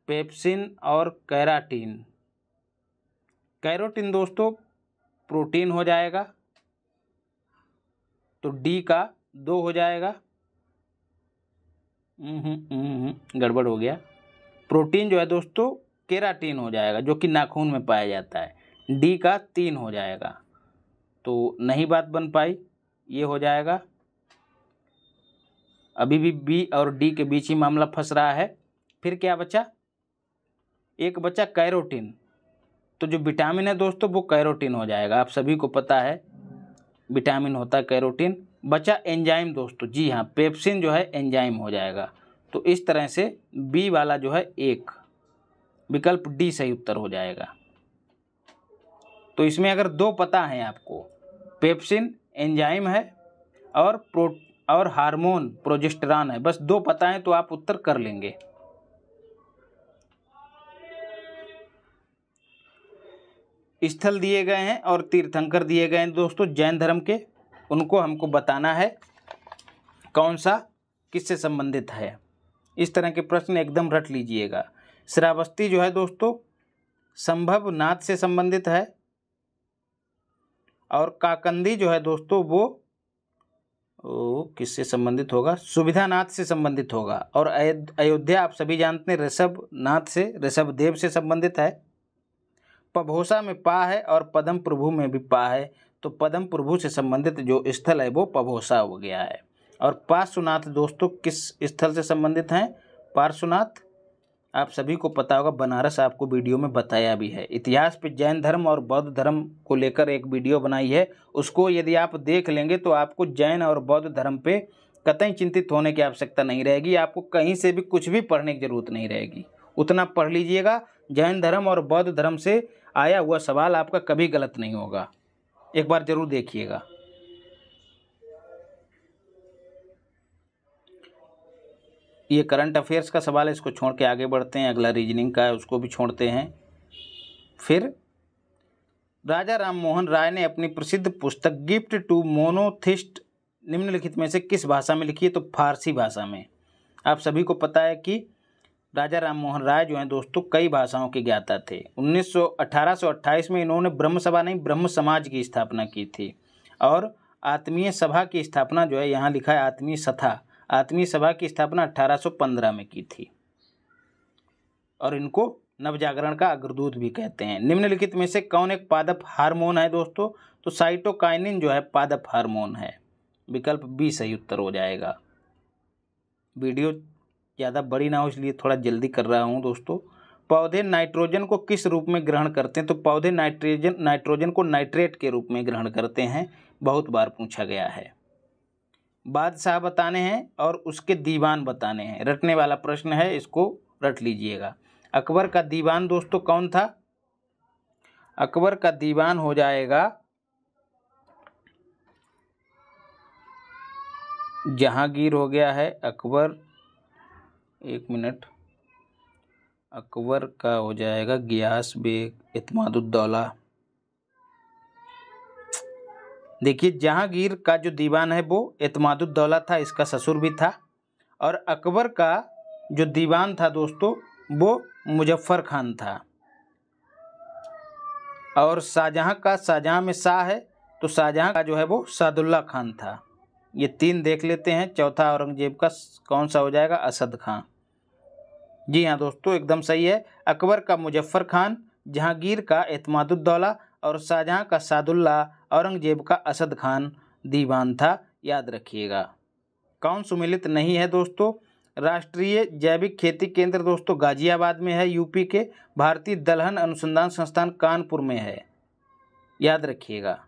पेप्सिन और कैराटीन कैरोटीन दोस्तों प्रोटीन हो जाएगा तो डी का दो हो जाएगा हम्म, हम्म, हम्म, गड़बड़ हो गया प्रोटीन जो है दोस्तों केराटीन हो जाएगा जो कि नाखून में पाया जाता है डी का तीन हो जाएगा तो नहीं बात बन पाई ये हो जाएगा अभी भी बी और डी के बीच ही मामला फंस रहा है फिर क्या बचा एक बचा कैरोटीन तो जो विटामिन है दोस्तों वो कैरोटीन हो जाएगा आप सभी को पता है विटामिन होता है कैरोटीन बचा एंजाइम दोस्तों जी हाँ पेप्सिन जो है एंजाइम हो जाएगा तो इस तरह से बी वाला जो है एक विकल्प डी सही उत्तर हो जाएगा तो इसमें अगर दो पता हैं आपको पेप्सिन एंजाइम है और प्रो और हार्मोन प्रोजेस्टरान है बस दो पता है तो आप उत्तर कर लेंगे स्थल दिए गए हैं और तीर्थंकर दिए गए हैं दोस्तों जैन धर्म के उनको हमको बताना है कौन सा किससे संबंधित है इस तरह के प्रश्न एकदम रट लीजिएगा श्रावस्ती जो है दोस्तों संभव नाथ से संबंधित है और काकंदी जो है दोस्तों वो वो किससे संबंधित होगा सुविधानाथ से संबंधित होगा और अयोध्या आप सभी जानते हैं ऋषभ नाथ से ऋषभ देव से संबंधित है पभोसा में पा है और पदम प्रभु में भी पा है तो पदम प्रभु से संबंधित जो स्थल है वो पभोसा हो गया है और पार्श्वनाथ दोस्तों किस स्थल से संबंधित हैं पार्श्वनाथ आप सभी को पता होगा बनारस आपको वीडियो में बताया भी है इतिहास पे जैन धर्म और बौद्ध धर्म को लेकर एक वीडियो बनाई है उसको यदि आप देख लेंगे तो आपको जैन और बौद्ध धर्म पे कतई चिंतित होने की आवश्यकता नहीं रहेगी आपको कहीं से भी कुछ भी पढ़ने की ज़रूरत नहीं रहेगी उतना पढ़ लीजिएगा जैन धर्म और बौद्ध धर्म से आया हुआ सवाल आपका कभी गलत नहीं होगा एक बार ज़रूर देखिएगा ये करंट अफेयर्स का सवाल है इसको छोड़ के आगे बढ़ते हैं अगला रीजनिंग का है उसको भी छोड़ते हैं फिर राजा राम मोहन राय ने अपनी प्रसिद्ध पुस्तक गिफ्ट टू मोनोथिस्ट निम्नलिखित में से किस भाषा में लिखी है तो फारसी भाषा में आप सभी को पता है कि राजा राम मोहन राय जो हैं दोस्तों कई भाषाओं के ज्ञाता थे उन्नीस सौ में इन्होंने ब्रह्म सभा नहीं ब्रह्म समाज की स्थापना की थी और आत्मीय सभा की स्थापना जो है यहाँ लिखा है आत्मीय सथा आत्मीय सभा की स्थापना 1815 में की थी और इनको नवजागरण का अग्रदूत भी कहते हैं निम्नलिखित में से कौन एक पादप हार्मोन है दोस्तों तो साइटोकाइनिन जो है पादप हार्मोन है विकल्प बी सही उत्तर हो जाएगा वीडियो ज़्यादा बड़ी ना हो इसलिए थोड़ा जल्दी कर रहा हूँ दोस्तों पौधे नाइट्रोजन को किस रूप में ग्रहण करते हैं तो पौधे नाइट्रोजन नाइट्रोजन को नाइट्रेट के रूप में ग्रहण करते हैं बहुत बार पूछा गया है बादशाह बताने हैं और उसके दीवान बताने हैं रटने वाला प्रश्न है इसको रट लीजिएगा अकबर का दीवान दोस्तों कौन था अकबर का दीवान हो जाएगा जहांगीर हो गया है अकबर एक मिनट अकबर का हो जाएगा गियास बेग इतमादुद्दौला देखिए जहांगीर का जो दीवान है वो एतमादुद्दौला था इसका ससुर भी था और अकबर का जो दीवान था दोस्तों वो मुजफ्फ़र खान था और शाहजहाँ का शाहजहाँ में शाह है तो शाहजहाँ का जो है वो सादुल्ला खान था ये तीन देख लेते हैं चौथा औरंगजेब का कौन सा हो जाएगा असद खान जी हाँ दोस्तों एकदम सही है अकबर का मुजफ्फ़र खान जहांगीर का एतमादुद्दौला और शाहजहाँ का सादुल्ला औरंगजेब का असद खान दीवान था याद रखिएगा कौन सुमिलित नहीं है दोस्तों राष्ट्रीय जैविक खेती केंद्र दोस्तों गाजियाबाद में है यूपी के भारतीय दलहन अनुसंधान संस्थान कानपुर में है याद रखिएगा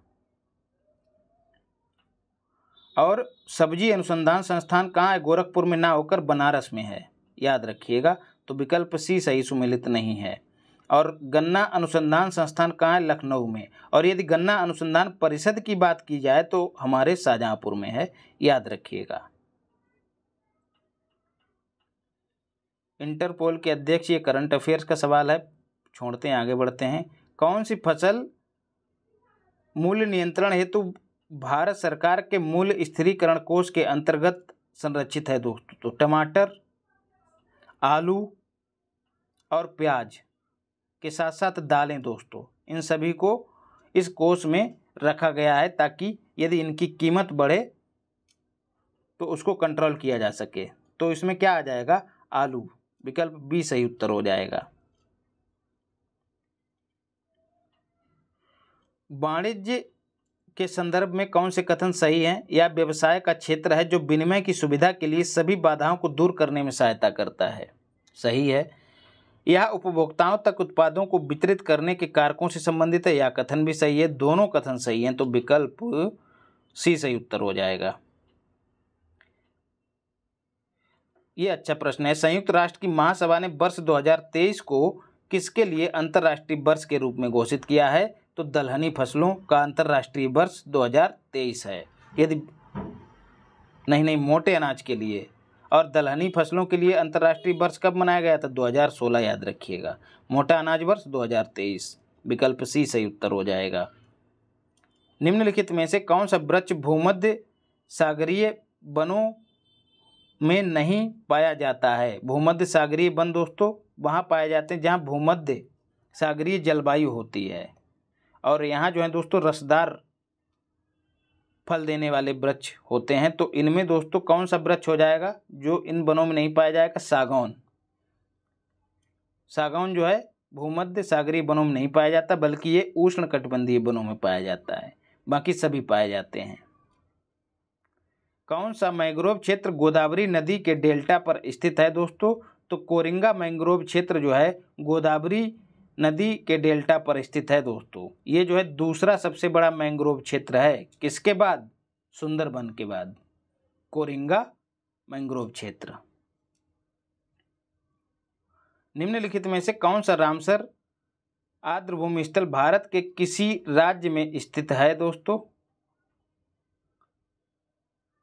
और सब्जी अनुसंधान संस्थान कहाँ है गोरखपुर में ना होकर बनारस में है याद रखिएगा तो विकल्प सी सही सुमिलित नहीं है और गन्ना अनुसंधान संस्थान कहाँ है लखनऊ में और यदि गन्ना अनुसंधान परिषद की बात की जाए तो हमारे शाहजहाँपुर में है याद रखिएगा इंटरपोल के अध्यक्ष ये करंट अफेयर्स का सवाल है छोड़ते हैं आगे बढ़ते हैं कौन सी फसल मूल्य नियंत्रण हेतु भारत सरकार के मूल्य स्थिरीकरण कोष के अंतर्गत संरक्षित है दोस्तों तो टमाटर आलू और प्याज के साथ साथ दालें दोस्तों इन सभी को इस कोष में रखा गया है ताकि यदि इनकी कीमत बढ़े तो उसको कंट्रोल किया जा सके तो इसमें क्या आ जाएगा आलू विकल्प बी सही उत्तर हो जाएगा वाणिज्य के संदर्भ में कौन से कथन सही हैं या व्यवसाय का क्षेत्र है जो विनिमय की सुविधा के लिए सभी बाधाओं को दूर करने में सहायता करता है सही है यह उपभोक्ताओं तक उत्पादों को वितरित करने के कारकों से संबंधित है या कथन भी सही है दोनों कथन सही हैं तो विकल्प सी सही उत्तर हो जाएगा ये अच्छा प्रश्न है संयुक्त राष्ट्र की महासभा ने वर्ष 2023 को किसके लिए अंतर्राष्ट्रीय वर्ष के रूप में घोषित किया है तो दलहनी फसलों का अंतर्राष्ट्रीय वर्ष 2023 है यदि नहीं नहीं मोटे अनाज के लिए और दलहनी फसलों के लिए अंतर्राष्ट्रीय वर्ष कब मनाया गया था 2016 याद रखिएगा मोटा अनाज वर्ष 2023 विकल्प सी सही उत्तर हो जाएगा निम्नलिखित में से कौन सा वृक्ष भूमध्य सागरीय वनों में नहीं पाया जाता है भूमध्य सागरीय वन दोस्तों वहाँ पाए जाते हैं जहाँ भूमध्य सागरीय जलवायु होती है और यहाँ जो है दोस्तों रसदार फल देने वाले वृक्ष होते हैं तो इनमें दोस्तों कौन सा वृक्ष हो जाएगा जो इन वनों में नहीं पाया जाएगा सागौन सागौन जो है भूमध्य सागरीय वनों में नहीं पाया जाता बल्कि ये उष्ण कटिबंधीय वनों में पाया जाता है बाकी सभी पाए जाते हैं कौन सा मैंग्रोव क्षेत्र गोदावरी नदी के डेल्टा पर स्थित है दोस्तों तो कोरिंगा मैंग्रोव क्षेत्र जो है गोदावरी नदी के डेल्टा पर स्थित है दोस्तों ये जो है दूसरा सबसे बड़ा मैंग्रोव क्षेत्र है किसके बाद सुंदरबन के बाद कोरिंगा मैंग्रोव क्षेत्र निम्नलिखित में से कौन सा रामसर आर्द्र स्थल भारत के किसी राज्य में स्थित है दोस्तों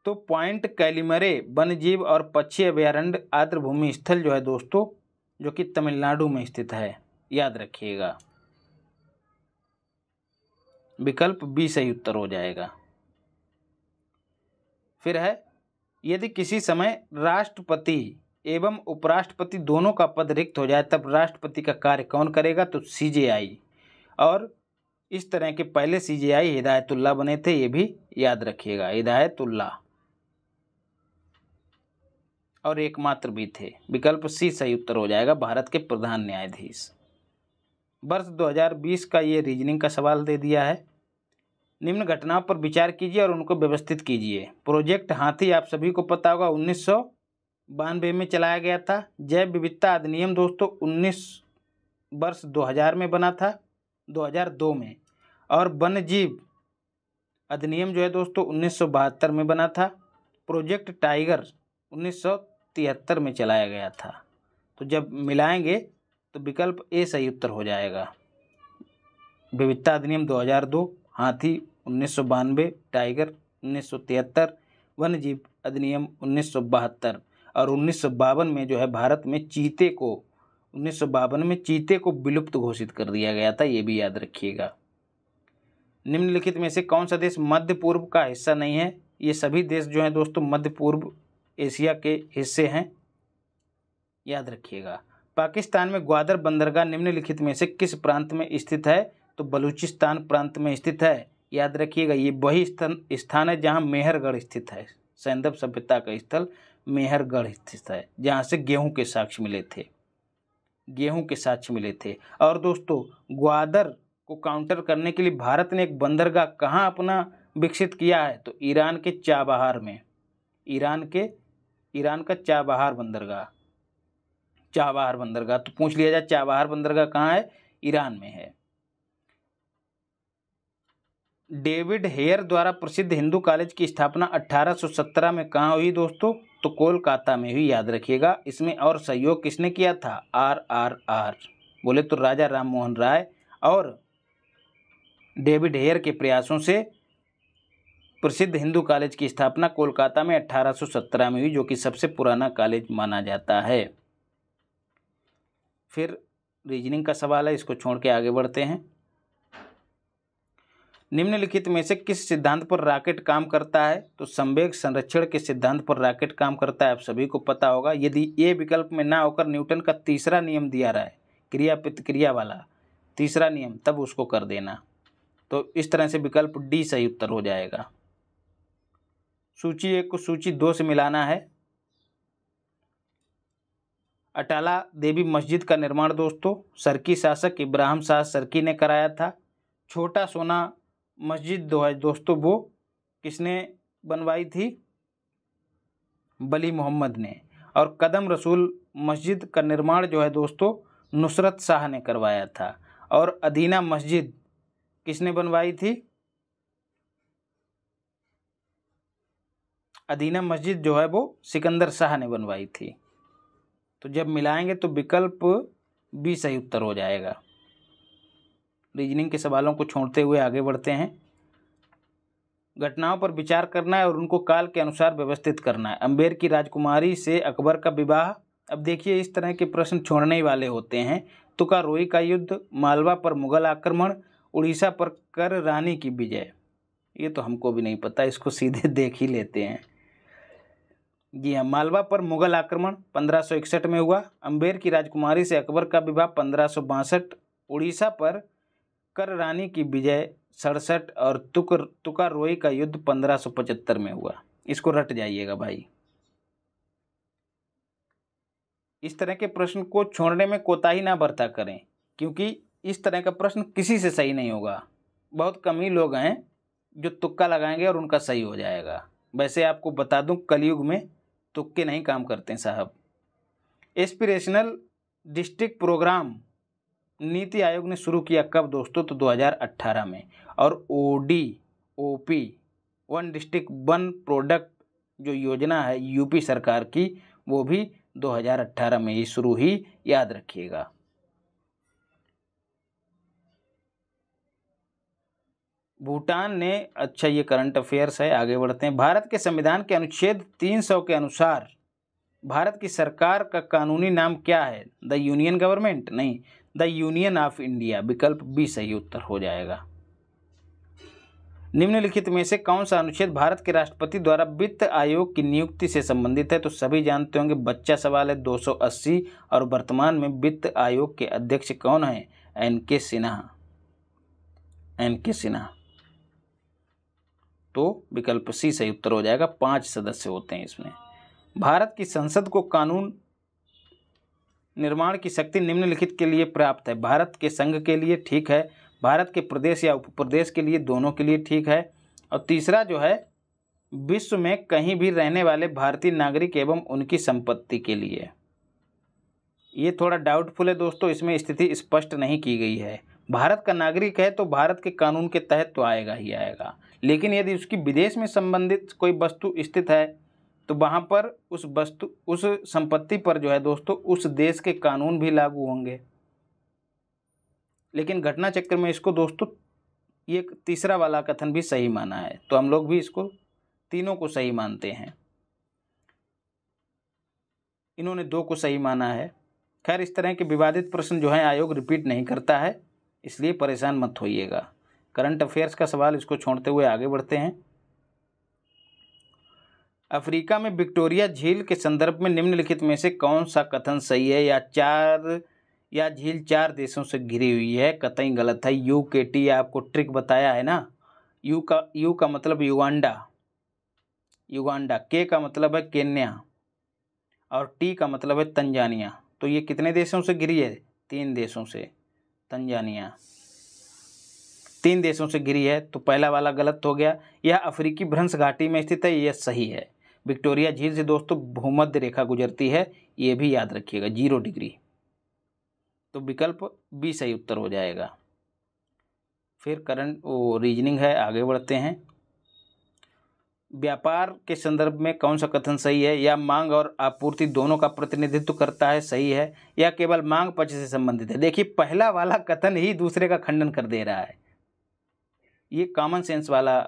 तो पॉइंट कैलिमरे वन्यजीव और पक्षी अभ्यारण्य आर्द्र भूमि स्थल जो है दोस्तों जो कि तमिलनाडु में स्थित है याद रखिएगा विकल्प बी सही उत्तर हो जाएगा फिर है यदि किसी समय राष्ट्रपति एवं उपराष्ट्रपति दोनों का पद रिक्त हो जाए तब राष्ट्रपति का कार्य कौन करेगा तो सीजेआई और इस तरह के पहले सीजेआई हिदायतुल्ला बने थे ये भी याद रखिएगा हिदायतुल्ला और एकमात्र भी थे विकल्प सी सही उत्तर हो जाएगा भारत के प्रधान न्यायाधीश वर्ष 2020 का ये रीजनिंग का सवाल दे दिया है निम्न घटनाओं पर विचार कीजिए और उनको व्यवस्थित कीजिए प्रोजेक्ट हाथी आप सभी को पता होगा उन्नीस बानवे में चलाया गया था जैव विविधता अधिनियम दोस्तों उन्नीस वर्ष 2000 में बना था 2002 में और वन जीव अधिनियम जो है दोस्तों उन्नीस में बना था प्रोजेक्ट टाइगर उन्नीस में चलाया गया था तो जब मिलाएंगे तो विकल्प ए सही उत्तर हो जाएगा विविधता अधिनियम 2002 हाथी उन्नीस टाइगर उन्नीस वन्यजीव अधिनियम उन्नीस और उन्नीस में जो है भारत में चीते को उन्नीस में चीते को विलुप्त घोषित कर दिया गया था ये भी याद रखिएगा निम्नलिखित में से कौन सा देश मध्य पूर्व का हिस्सा नहीं है ये सभी देश जो हैं दोस्तों मध्य पूर्व एशिया के हिस्से हैं याद रखिएगा पाकिस्तान में ग्वादर बंदरगाह निम्नलिखित में से किस प्रांत में स्थित है तो बलूचिस्तान प्रांत में स्थित है याद रखिएगा ये वही स्थान स्थान है जहाँ मेहरगढ़ स्थित है सैंदव सभ्यता का स्थल मेहरगढ़ स्थित है जहाँ से गेहूँ के साक्ष्य मिले थे गेहूँ के साक्ष्य मिले थे और दोस्तों ग्वादर को काउंटर करने के लिए भारत ने एक बंदरगाह कहाँ अपना विकसित किया है तो ईरान के चाबहार में ईरान के ईरान का चाबहार बंदरगाह चाबहार बंदरगाह तो पूछ लिया जाए चाबहार बंदरगाह कहाँ है ईरान में है डेविड हेयर द्वारा प्रसिद्ध हिंदू कॉलेज की स्थापना 1817 में कहाँ हुई दोस्तों तो कोलकाता में हुई याद रखिएगा इसमें और सहयोग किसने किया था आर आर आर बोले तो राजा राम मोहन राय और डेविड हेयर के प्रयासों से प्रसिद्ध हिंदू कॉलेज की स्थापना कोलकाता में 1817 में हुई जो कि सबसे पुराना कॉलेज माना जाता है फिर रीजनिंग का सवाल है इसको छोड़ के आगे बढ़ते हैं निम्नलिखित में से किस सिद्धांत पर रॉकेट काम करता है तो संवेग संरक्षण के सिद्धांत पर रॉकेट काम करता है आप सभी को पता होगा यदि ए विकल्प में ना होकर न्यूटन का तीसरा नियम दिया रहा है क्रिया प्रतिक्रिया वाला तीसरा नियम तब उसको कर देना तो इस तरह से विकल्प डी सही उत्तर हो जाएगा सूची एक को सूची दो से मिलाना है अटाला देवी मस्जिद का निर्माण दोस्तों सरकी शासक इब्राहिम शाह सरकी ने कराया था छोटा सोना मस्जिद दो है दोस्तों वो किसने बनवाई थी बली मोहम्मद ने और कदम रसूल मस्जिद का निर्माण जो है दोस्तों नुसरत शाह ने करवाया था और अदीना मस्जिद किसने बनवाई थी अदीना मस्जिद जो है वो सिकंदर शाह ने बनवाई थी तो जब मिलाएंगे तो विकल्प बी सही उत्तर हो जाएगा रीजनिंग के सवालों को छोड़ते हुए आगे बढ़ते हैं घटनाओं पर विचार करना है और उनको काल के अनुसार व्यवस्थित करना है अंबेर की राजकुमारी से अकबर का विवाह अब देखिए इस तरह के प्रश्न छोड़ने वाले होते हैं तुकारोई का युद्ध मालवा पर मुगल आक्रमण उड़ीसा पर कर रानी की विजय ये तो हमको भी नहीं पता इसको सीधे (laughs) देख ही लेते हैं जी हाँ मालवा पर मुगल आक्रमण पंद्रह में हुआ अम्बेर की राजकुमारी से अकबर का विवाह पंद्रह उड़ीसा पर कर रानी की विजय सड़सठ और तुक तुकारोई का युद्ध 1575 में हुआ इसको रट जाइएगा भाई इस तरह के प्रश्न को छोड़ने में कोताही ना बरता करें क्योंकि इस तरह का प्रश्न किसी से सही नहीं होगा बहुत कम ही लोग हैं जो तुक्का लगाएंगे और उनका सही हो जाएगा वैसे आपको बता दूं कलयुग में तुक्के नहीं काम करते हैं साहब एस्पिरेशनल डिस्ट्रिक्ट प्रोग्राम नीति आयोग ने शुरू किया कब दोस्तों तो 2018 में और O D O P one district one product जो योजना है यूपी सरकार की वो भी 2018 में ही शुरू ही याद रखिएगा भूटान ने अच्छा ये करंट अफेयर्स है आगे बढ़ते हैं भारत के संविधान के अनुच्छेद 300 के अनुसार भारत की सरकार का कानूनी नाम क्या है द यूनियन गवर्नमेंट नहीं द यूनियन ऑफ इंडिया विकल्प बी सही उत्तर हो जाएगा निम्नलिखित में से कौन सा अनुच्छेद भारत के राष्ट्रपति द्वारा वित्त आयोग की नियुक्ति से संबंधित है तो सभी जानते होंगे बच्चा सवाल है 280 और वर्तमान में वित्त आयोग के अध्यक्ष कौन है एन के सिन्हा एन के सिन्हा तो विकल्प सी सही उत्तर हो जाएगा पाँच सदस्य होते हैं इसमें भारत की संसद को कानून निर्माण की शक्ति निम्नलिखित के लिए प्राप्त है भारत के संघ के लिए ठीक है भारत के प्रदेश या उप प्रदेश के लिए दोनों के लिए ठीक है और तीसरा जो है विश्व में कहीं भी रहने वाले भारतीय नागरिक एवं उनकी संपत्ति के लिए ये थोड़ा डाउटफुल है दोस्तों इसमें स्थिति स्पष्ट नहीं की गई है भारत का नागरिक है तो भारत के कानून के तहत तो आएगा ही आएगा लेकिन यदि उसकी विदेश में संबंधित कोई वस्तु स्थित है तो वहाँ पर उस वस्तु उस संपत्ति पर जो है दोस्तों उस देश के कानून भी लागू होंगे लेकिन घटना चक्र में इसको दोस्तों ये तीसरा वाला कथन भी सही माना है तो हम लोग भी इसको तीनों को सही मानते हैं इन्होंने दो को सही माना है खैर इस तरह के विवादित प्रश्न जो है आयोग रिपीट नहीं करता है इसलिए परेशान मत होइएगा करंट अफेयर्स का सवाल इसको छोड़ते हुए आगे बढ़ते हैं अफ्रीका में विक्टोरिया झील के संदर्भ में निम्नलिखित में से कौन सा कथन सही है या चार या झील चार देशों से घिरी हुई है कतई गलत है यू के टी आपको ट्रिक बताया है ना यू का यू का मतलब युगांडा युगांडा के का मतलब है केन्या और टी का मतलब है तंजानिया तो ये कितने देशों से घिरी है तीन देशों से तंजानिया तीन देशों से घिरी है तो पहला वाला गलत हो गया यह अफ्रीकी भ्रंश घाटी में स्थित है यह सही है विक्टोरिया झील से दोस्तों भूमध्य रेखा गुजरती है ये भी याद रखिएगा जीरो डिग्री तो विकल्प बी सही उत्तर हो जाएगा फिर करंट वो रीजनिंग है आगे बढ़ते हैं व्यापार के संदर्भ में कौन सा कथन सही है या मांग और आपूर्ति दोनों का प्रतिनिधित्व करता है सही है या केवल मांग पक्ष से संबंधित है देखिए पहला वाला कथन ही दूसरे का खंडन कर दे रहा है ये कॉमन सेंस वाला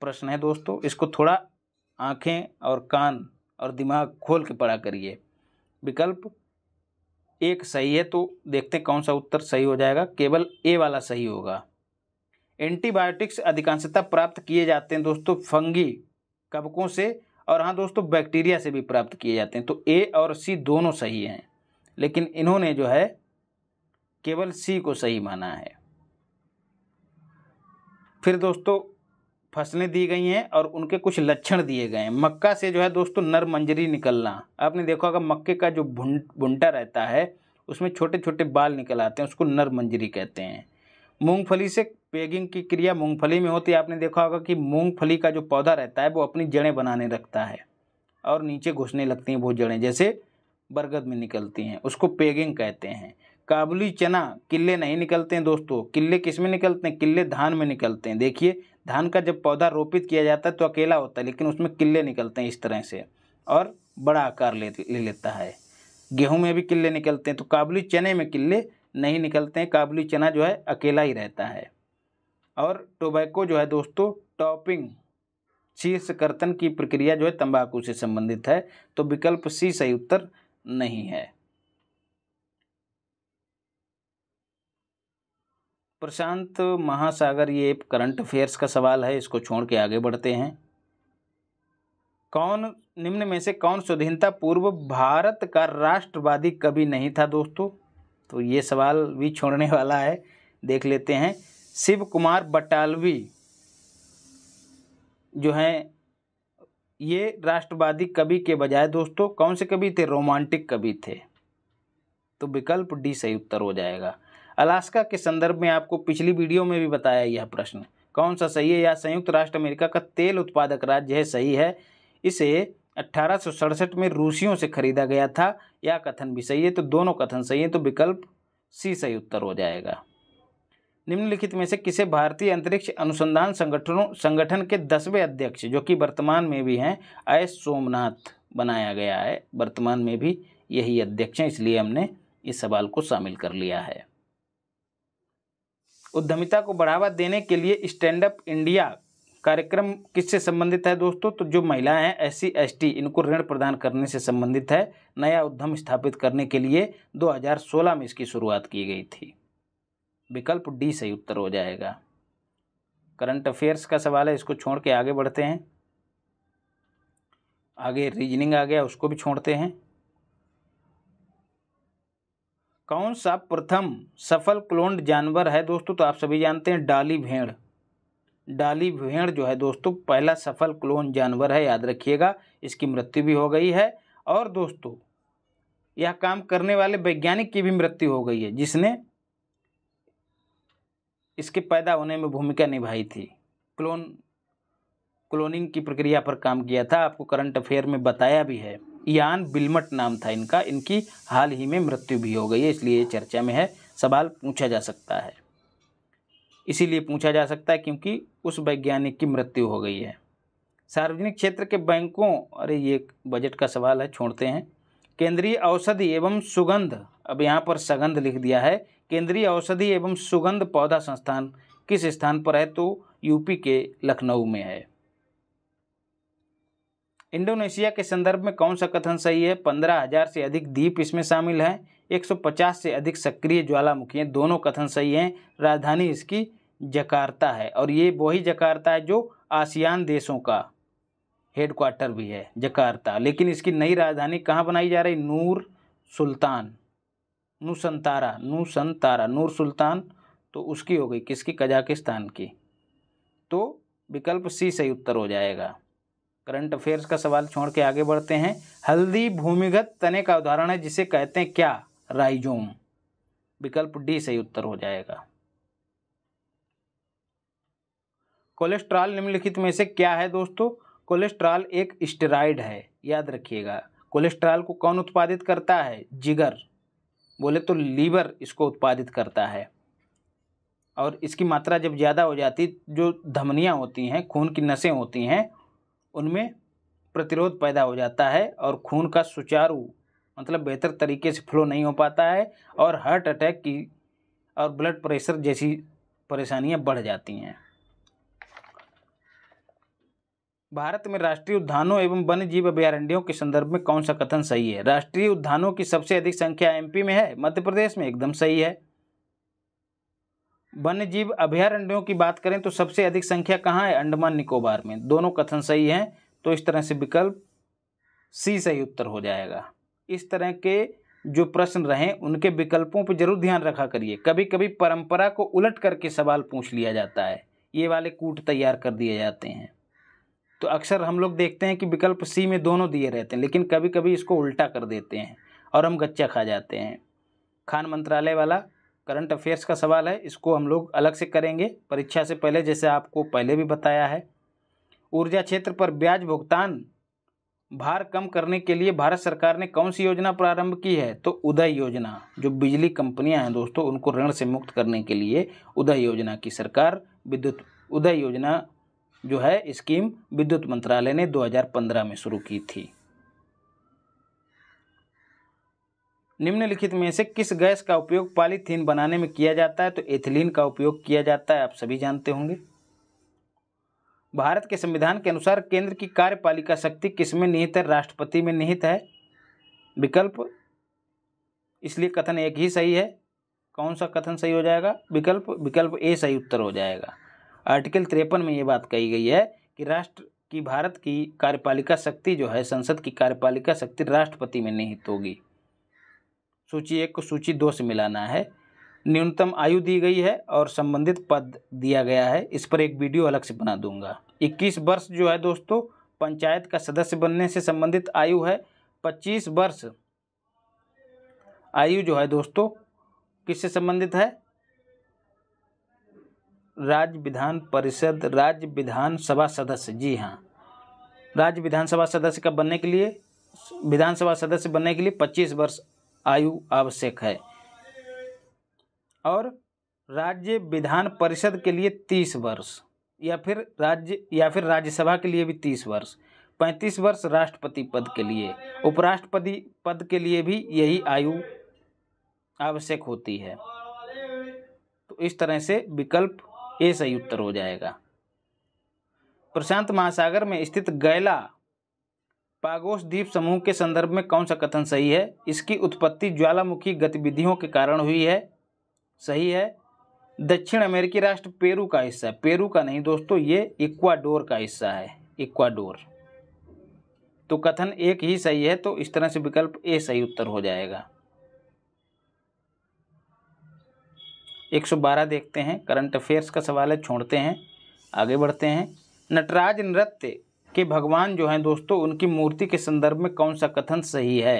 प्रश्न है दोस्तों इसको थोड़ा आँखें और कान और दिमाग खोल के पढ़ा करिए विकल्प एक सही है तो देखते कौन सा उत्तर सही हो जाएगा केवल ए वाला सही होगा एंटीबायोटिक्स अधिकांशता प्राप्त किए जाते हैं दोस्तों फंगी कवकों से और हाँ दोस्तों बैक्टीरिया से भी प्राप्त किए जाते हैं तो ए और सी दोनों सही हैं लेकिन इन्होंने जो है केवल सी को सही माना है फिर दोस्तों फसलें दी गई हैं और उनके कुछ लक्षण दिए गए हैं मक्का से जो है दोस्तों नर मंजरी निकलना आपने देखा होगा मक्के का जो भुन भुंटा रहता है उसमें छोटे छोटे बाल निकल आते हैं उसको नर मंजरी कहते हैं मूंगफली से पेगिंग की क्रिया मूंगफली में होती है आपने देखा होगा कि मूंगफली का जो पौधा रहता है वो अपनी जड़ें बनाने रखता है और नीचे घुसने लगती हैं वो जड़ें जैसे बरगद में निकलती हैं उसको पेगिंग कहते हैं काबुली चना किले नहीं निकलते हैं दोस्तों किले किस में निकलते हैं किले धान में निकलते हैं देखिए धान का जब पौधा रोपित किया जाता है तो अकेला होता है लेकिन उसमें किले निकलते हैं इस तरह से और बड़ा आकार ले ले लेता है गेहूं में भी किले निकलते हैं तो काबुली चने में किले नहीं निकलते हैं काबुली चना जो है अकेला ही रहता है और टोबैको जो है दोस्तों टॉपिंग शीर्ष कर्तन की प्रक्रिया जो है तंबाकू से संबंधित है तो विकल्प सी सही उत्तर नहीं है प्रशांत महासागर ये करंट अफेयर्स का सवाल है इसको छोड़ के आगे बढ़ते हैं कौन निम्न में से कौन स्वाधीनता पूर्व भारत का राष्ट्रवादी कभी नहीं था दोस्तों तो ये सवाल भी छोड़ने वाला है देख लेते हैं शिव कुमार बटालवी जो हैं ये राष्ट्रवादी कवि के बजाय दोस्तों कौन से कवि थे रोमांटिक कवि थे तो विकल्प डी सही उत्तर हो जाएगा अलास्का के संदर्भ में आपको पिछली वीडियो में भी बताया यह प्रश्न कौन सा सही है या संयुक्त राष्ट्र अमेरिका का तेल उत्पादक राज्य है सही है इसे अट्ठारह में रूसियों से खरीदा गया था या कथन भी सही है तो दोनों कथन सही है तो विकल्प सी सही उत्तर हो जाएगा निम्नलिखित में से किसे भारतीय अंतरिक्ष अनुसंधान संगठनों संगठन के दसवें अध्यक्ष जो कि वर्तमान में भी हैं एस सोमनाथ बनाया गया है वर्तमान में भी यही अध्यक्ष हैं इसलिए हमने इस सवाल को शामिल कर लिया है उद्यमिता को बढ़ावा देने के लिए स्टैंड अप इंडिया कार्यक्रम किससे संबंधित है दोस्तों तो जो महिलाएं हैं एस सी इनको ऋण प्रदान करने से संबंधित है नया उद्यम स्थापित करने के लिए 2016 में इसकी शुरुआत की गई थी विकल्प डी सही उत्तर हो जाएगा करंट अफेयर्स का सवाल है इसको छोड़ के आगे बढ़ते हैं आगे रीजनिंग आ गया उसको भी छोड़ते हैं कौन सा प्रथम सफल क्लोन्ड जानवर है दोस्तों तो आप सभी जानते हैं डाली भेड़ डाली भेड़ जो है दोस्तों पहला सफल क्लोन जानवर है याद रखिएगा इसकी मृत्यु भी हो गई है और दोस्तों यह काम करने वाले वैज्ञानिक की भी मृत्यु हो गई है जिसने इसके पैदा होने में भूमिका निभाई थी क्लोन क्लोनिंग की प्रक्रिया पर काम किया था आपको करंट अफेयर में बताया भी है यान बिलमट नाम था इनका इनकी हाल ही में मृत्यु भी हो गई है इसलिए ये चर्चा में है सवाल पूछा जा सकता है इसीलिए पूछा जा सकता है क्योंकि उस वैज्ञानिक की मृत्यु हो गई है सार्वजनिक क्षेत्र के बैंकों अरे ये बजट का सवाल है छोड़ते हैं केंद्रीय औषधि एवं सुगंध अब यहाँ पर सगंध लिख दिया है केंद्रीय औषधि एवं सुगंध पौधा संस्थान किस स्थान पर है तो यूपी के लखनऊ में है इंडोनेशिया के संदर्भ में कौन सा कथन सही है पंद्रह हजार से अधिक द्वीप इसमें शामिल हैं पचास से अधिक सक्रिय ज्वालामुखी हैं दोनों कथन सही हैं राजधानी इसकी जकार्ता है और ये वही जकार्ता है जो आसियान देशों का हेडक्वार्टर भी है जकार्ता लेकिन इसकी नई राजधानी कहाँ बनाई जा रही नूर सुल्तान नूसंतारा नूसंतारा नूर सुल्तान तो उसकी हो गई किसकी कजाकिस्तान की तो विकल्प सी सही उत्तर हो जाएगा करंट अफेयर्स का सवाल छोड़ के आगे बढ़ते हैं हल्दी भूमिगत तने का उदाहरण है जिसे कहते हैं क्या राइजोम विकल्प डी सही उत्तर हो जाएगा कोलेस्ट्रॉल निम्नलिखित में से क्या है दोस्तों कोलेस्ट्रॉल एक स्टेराइड है याद रखिएगा कोलेस्ट्रॉल को कौन उत्पादित करता है जिगर बोले तो लीवर इसको उत्पादित करता है और इसकी मात्रा जब ज़्यादा हो जाती जो धमनियाँ होती हैं खून की नसें होती हैं उनमें प्रतिरोध पैदा हो जाता है और खून का सुचारू मतलब बेहतर तरीके से फ्लो नहीं हो पाता है और हार्ट अटैक की और ब्लड प्रेशर जैसी परेशानियां बढ़ जाती हैं भारत में राष्ट्रीय उद्यानों एवं वन्य जीव अभ्यारण्यों के संदर्भ में कौन सा कथन सही है राष्ट्रीय उद्यानों की सबसे अधिक संख्या एमपी में है मध्य प्रदेश में एकदम सही है वन्य जीव अभ्यारण्यों की बात करें तो सबसे अधिक संख्या कहाँ है अंडमान निकोबार में दोनों कथन सही हैं तो इस तरह से विकल्प सी सही उत्तर हो जाएगा इस तरह के जो प्रश्न रहें उनके विकल्पों पर जरूर ध्यान रखा करिए कभी कभी परंपरा को उलट करके सवाल पूछ लिया जाता है ये वाले कूट तैयार कर दिए जाते हैं तो अक्सर हम लोग देखते हैं कि विकल्प सी में दोनों दिए रहते हैं लेकिन कभी कभी इसको उल्टा कर देते हैं और हम गच्चा खा जाते हैं खान मंत्रालय वाला करंट अफेयर्स का सवाल है इसको हम लोग अलग से करेंगे परीक्षा से पहले जैसे आपको पहले भी बताया है ऊर्जा क्षेत्र पर ब्याज भुगतान भार कम करने के लिए भारत सरकार ने कौन सी योजना प्रारंभ की है तो उदय योजना जो बिजली कंपनियां हैं दोस्तों उनको ऋण से मुक्त करने के लिए उदय योजना की सरकार विद्युत उदय योजना जो है स्कीम विद्युत मंत्रालय ने 2015 में शुरू की थी निम्नलिखित में से किस गैस का उपयोग पॉलीथीन बनाने में किया जाता है तो एथिलीन का उपयोग किया जाता है आप सभी जानते होंगे भारत के संविधान के अनुसार केंद्र की कार्यपालिका शक्ति किसमें निहित है राष्ट्रपति में निहित है विकल्प इसलिए कथन एक ही सही है कौन सा कथन सही हो जाएगा विकल्प विकल्प ए सही उत्तर हो जाएगा आर्टिकल तिरपन में ये बात कही गई है कि राष्ट्र की भारत की कार्यपालिका शक्ति जो है संसद की कार्यपालिका शक्ति राष्ट्रपति में निहित होगी सूची एक को सूची दो से मिलाना है न्यूनतम आयु दी गई है और संबंधित पद दिया गया है इस पर एक वीडियो अलग से बना दूंगा 21 वर्ष जो है दोस्तों पंचायत का सदस्य बनने से संबंधित आयु है 25 वर्ष आयु जो है दोस्तों किससे संबंधित है राज्य विधान परिषद राज्य विधानसभा सदस्य जी हाँ राज्य विधानसभा सदस्य का बनने के लिए विधानसभा सदस्य बनने के लिए 25 वर्ष आयु आवश्यक है और राज्य विधान परिषद के लिए तीस वर्ष या फिर राज्य या फिर राज्यसभा के लिए भी तीस वर्ष पैंतीस वर्ष राष्ट्रपति पद के लिए उपराष्ट्रपति पद के लिए भी यही आयु आवश्यक होती है तो इस तरह से विकल्प ए सही उत्तर हो जाएगा प्रशांत महासागर में स्थित गैला पागोस द्वीप समूह के संदर्भ में कौन सा कथन सही है इसकी उत्पत्ति ज्वालामुखी गतिविधियों के कारण हुई है सही है दक्षिण अमेरिकी राष्ट्र पेरू का हिस्सा है पेरू का नहीं दोस्तों ये इक्वाडोर का हिस्सा है इक्वाडोर तो कथन एक ही सही है तो इस तरह से विकल्प ए सही उत्तर हो जाएगा 112 देखते हैं करंट अफेयर्स का सवाल है छोड़ते हैं आगे बढ़ते हैं नटराज नृत्य कि भगवान जो हैं दोस्तों उनकी मूर्ति के संदर्भ में कौन सा कथन सही है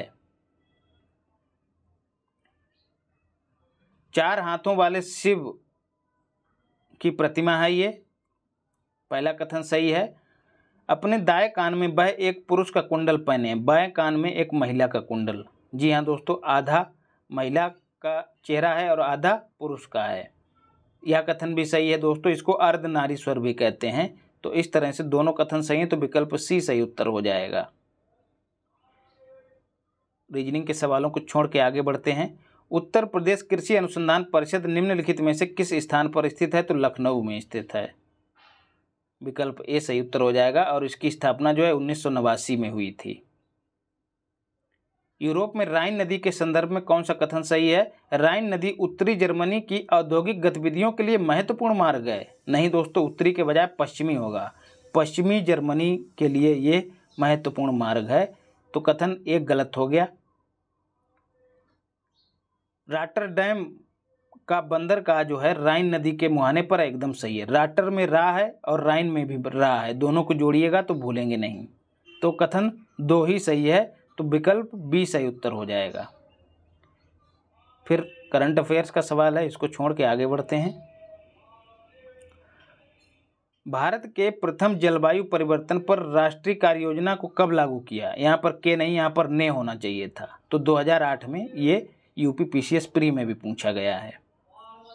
चार हाथों वाले शिव की प्रतिमा है ये पहला कथन सही है अपने दाएं कान में वह एक पुरुष का कुंडल पहने बाएं कान में एक महिला का कुंडल जी हाँ दोस्तों आधा महिला का चेहरा है और आधा पुरुष का है यह कथन भी सही है दोस्तों इसको अर्धनारीश्वर भी कहते हैं तो इस तरह से दोनों कथन सही हैं तो विकल्प सी सही उत्तर हो जाएगा रीजनिंग के सवालों को छोड़ के आगे बढ़ते हैं उत्तर प्रदेश कृषि अनुसंधान परिषद निम्नलिखित में से किस स्थान पर स्थित है तो लखनऊ में स्थित है विकल्प ए सही उत्तर हो जाएगा और इसकी स्थापना जो है उन्नीस में हुई थी यूरोप में राइन नदी के संदर्भ में कौन सा कथन सही है राइन नदी उत्तरी जर्मनी की औद्योगिक गतिविधियों के लिए महत्वपूर्ण मार्ग है नहीं दोस्तों उत्तरी के बजाय पश्चिमी होगा पश्चिमी जर्मनी के लिए ये महत्वपूर्ण मार्ग है तो कथन एक गलत हो गया राटर डैम का बंदर का जो है राइन नदी के मुहाने पर एकदम सही है राटर में रा है और राइन में भी राह है दोनों को जोड़िएगा तो भूलेंगे नहीं तो कथन दो ही सही है तो विकल्प बी सही उत्तर हो जाएगा फिर करंट अफेयर्स का सवाल है इसको छोड़ के आगे बढ़ते हैं भारत के प्रथम जलवायु परिवर्तन पर राष्ट्रीय कार्य योजना को कब लागू किया यहाँ पर के नहीं यहाँ पर ने होना चाहिए था तो 2008 में ये यूपी पीसीएस प्री में भी पूछा गया है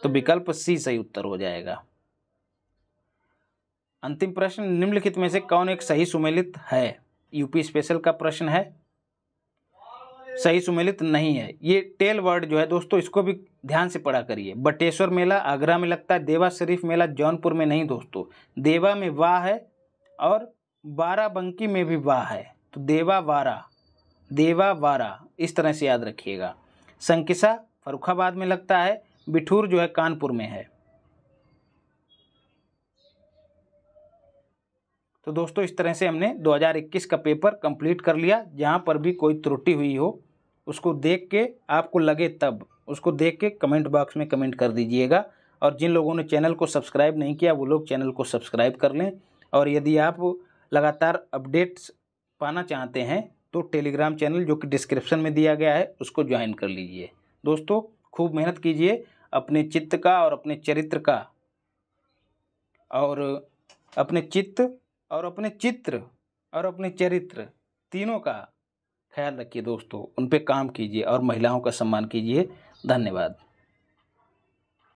तो विकल्प सी सही उत्तर हो जाएगा अंतिम प्रश्न निम्नलिखित में से कौन एक सही सुमेलित है यूपी स्पेशल का प्रश्न है सही सुमेलित नहीं है ये टेल वर्ड जो है दोस्तों इसको भी ध्यान से पढ़ा करिए बटेश्वर मेला आगरा में लगता है देवा शरीफ मेला जौनपुर में नहीं दोस्तों देवा में वाह है और बाराबंकी में भी वाह है तो देवा वारा देवा वारा इस तरह से याद रखिएगा संकिसा फरुखाबाद में लगता है बिठूर जो है कानपुर में है तो दोस्तों इस तरह से हमने 2021 का पेपर कंप्लीट कर लिया जहाँ पर भी कोई त्रुटि हुई हो उसको देख के आपको लगे तब उसको देख के कमेंट बॉक्स में कमेंट कर दीजिएगा और जिन लोगों ने चैनल को सब्सक्राइब नहीं किया वो लोग चैनल को सब्सक्राइब कर लें और यदि आप लगातार अपडेट्स पाना चाहते हैं तो टेलीग्राम चैनल जो कि डिस्क्रिप्शन में दिया गया है उसको ज्वाइन कर लीजिए दोस्तों खूब मेहनत कीजिए अपने चित्त का और अपने चरित्र का और अपने चित्त और अपने चित्र और अपने चरित्र तीनों का ख्याल रखिए दोस्तों उन पर काम कीजिए और महिलाओं का सम्मान कीजिए धन्यवाद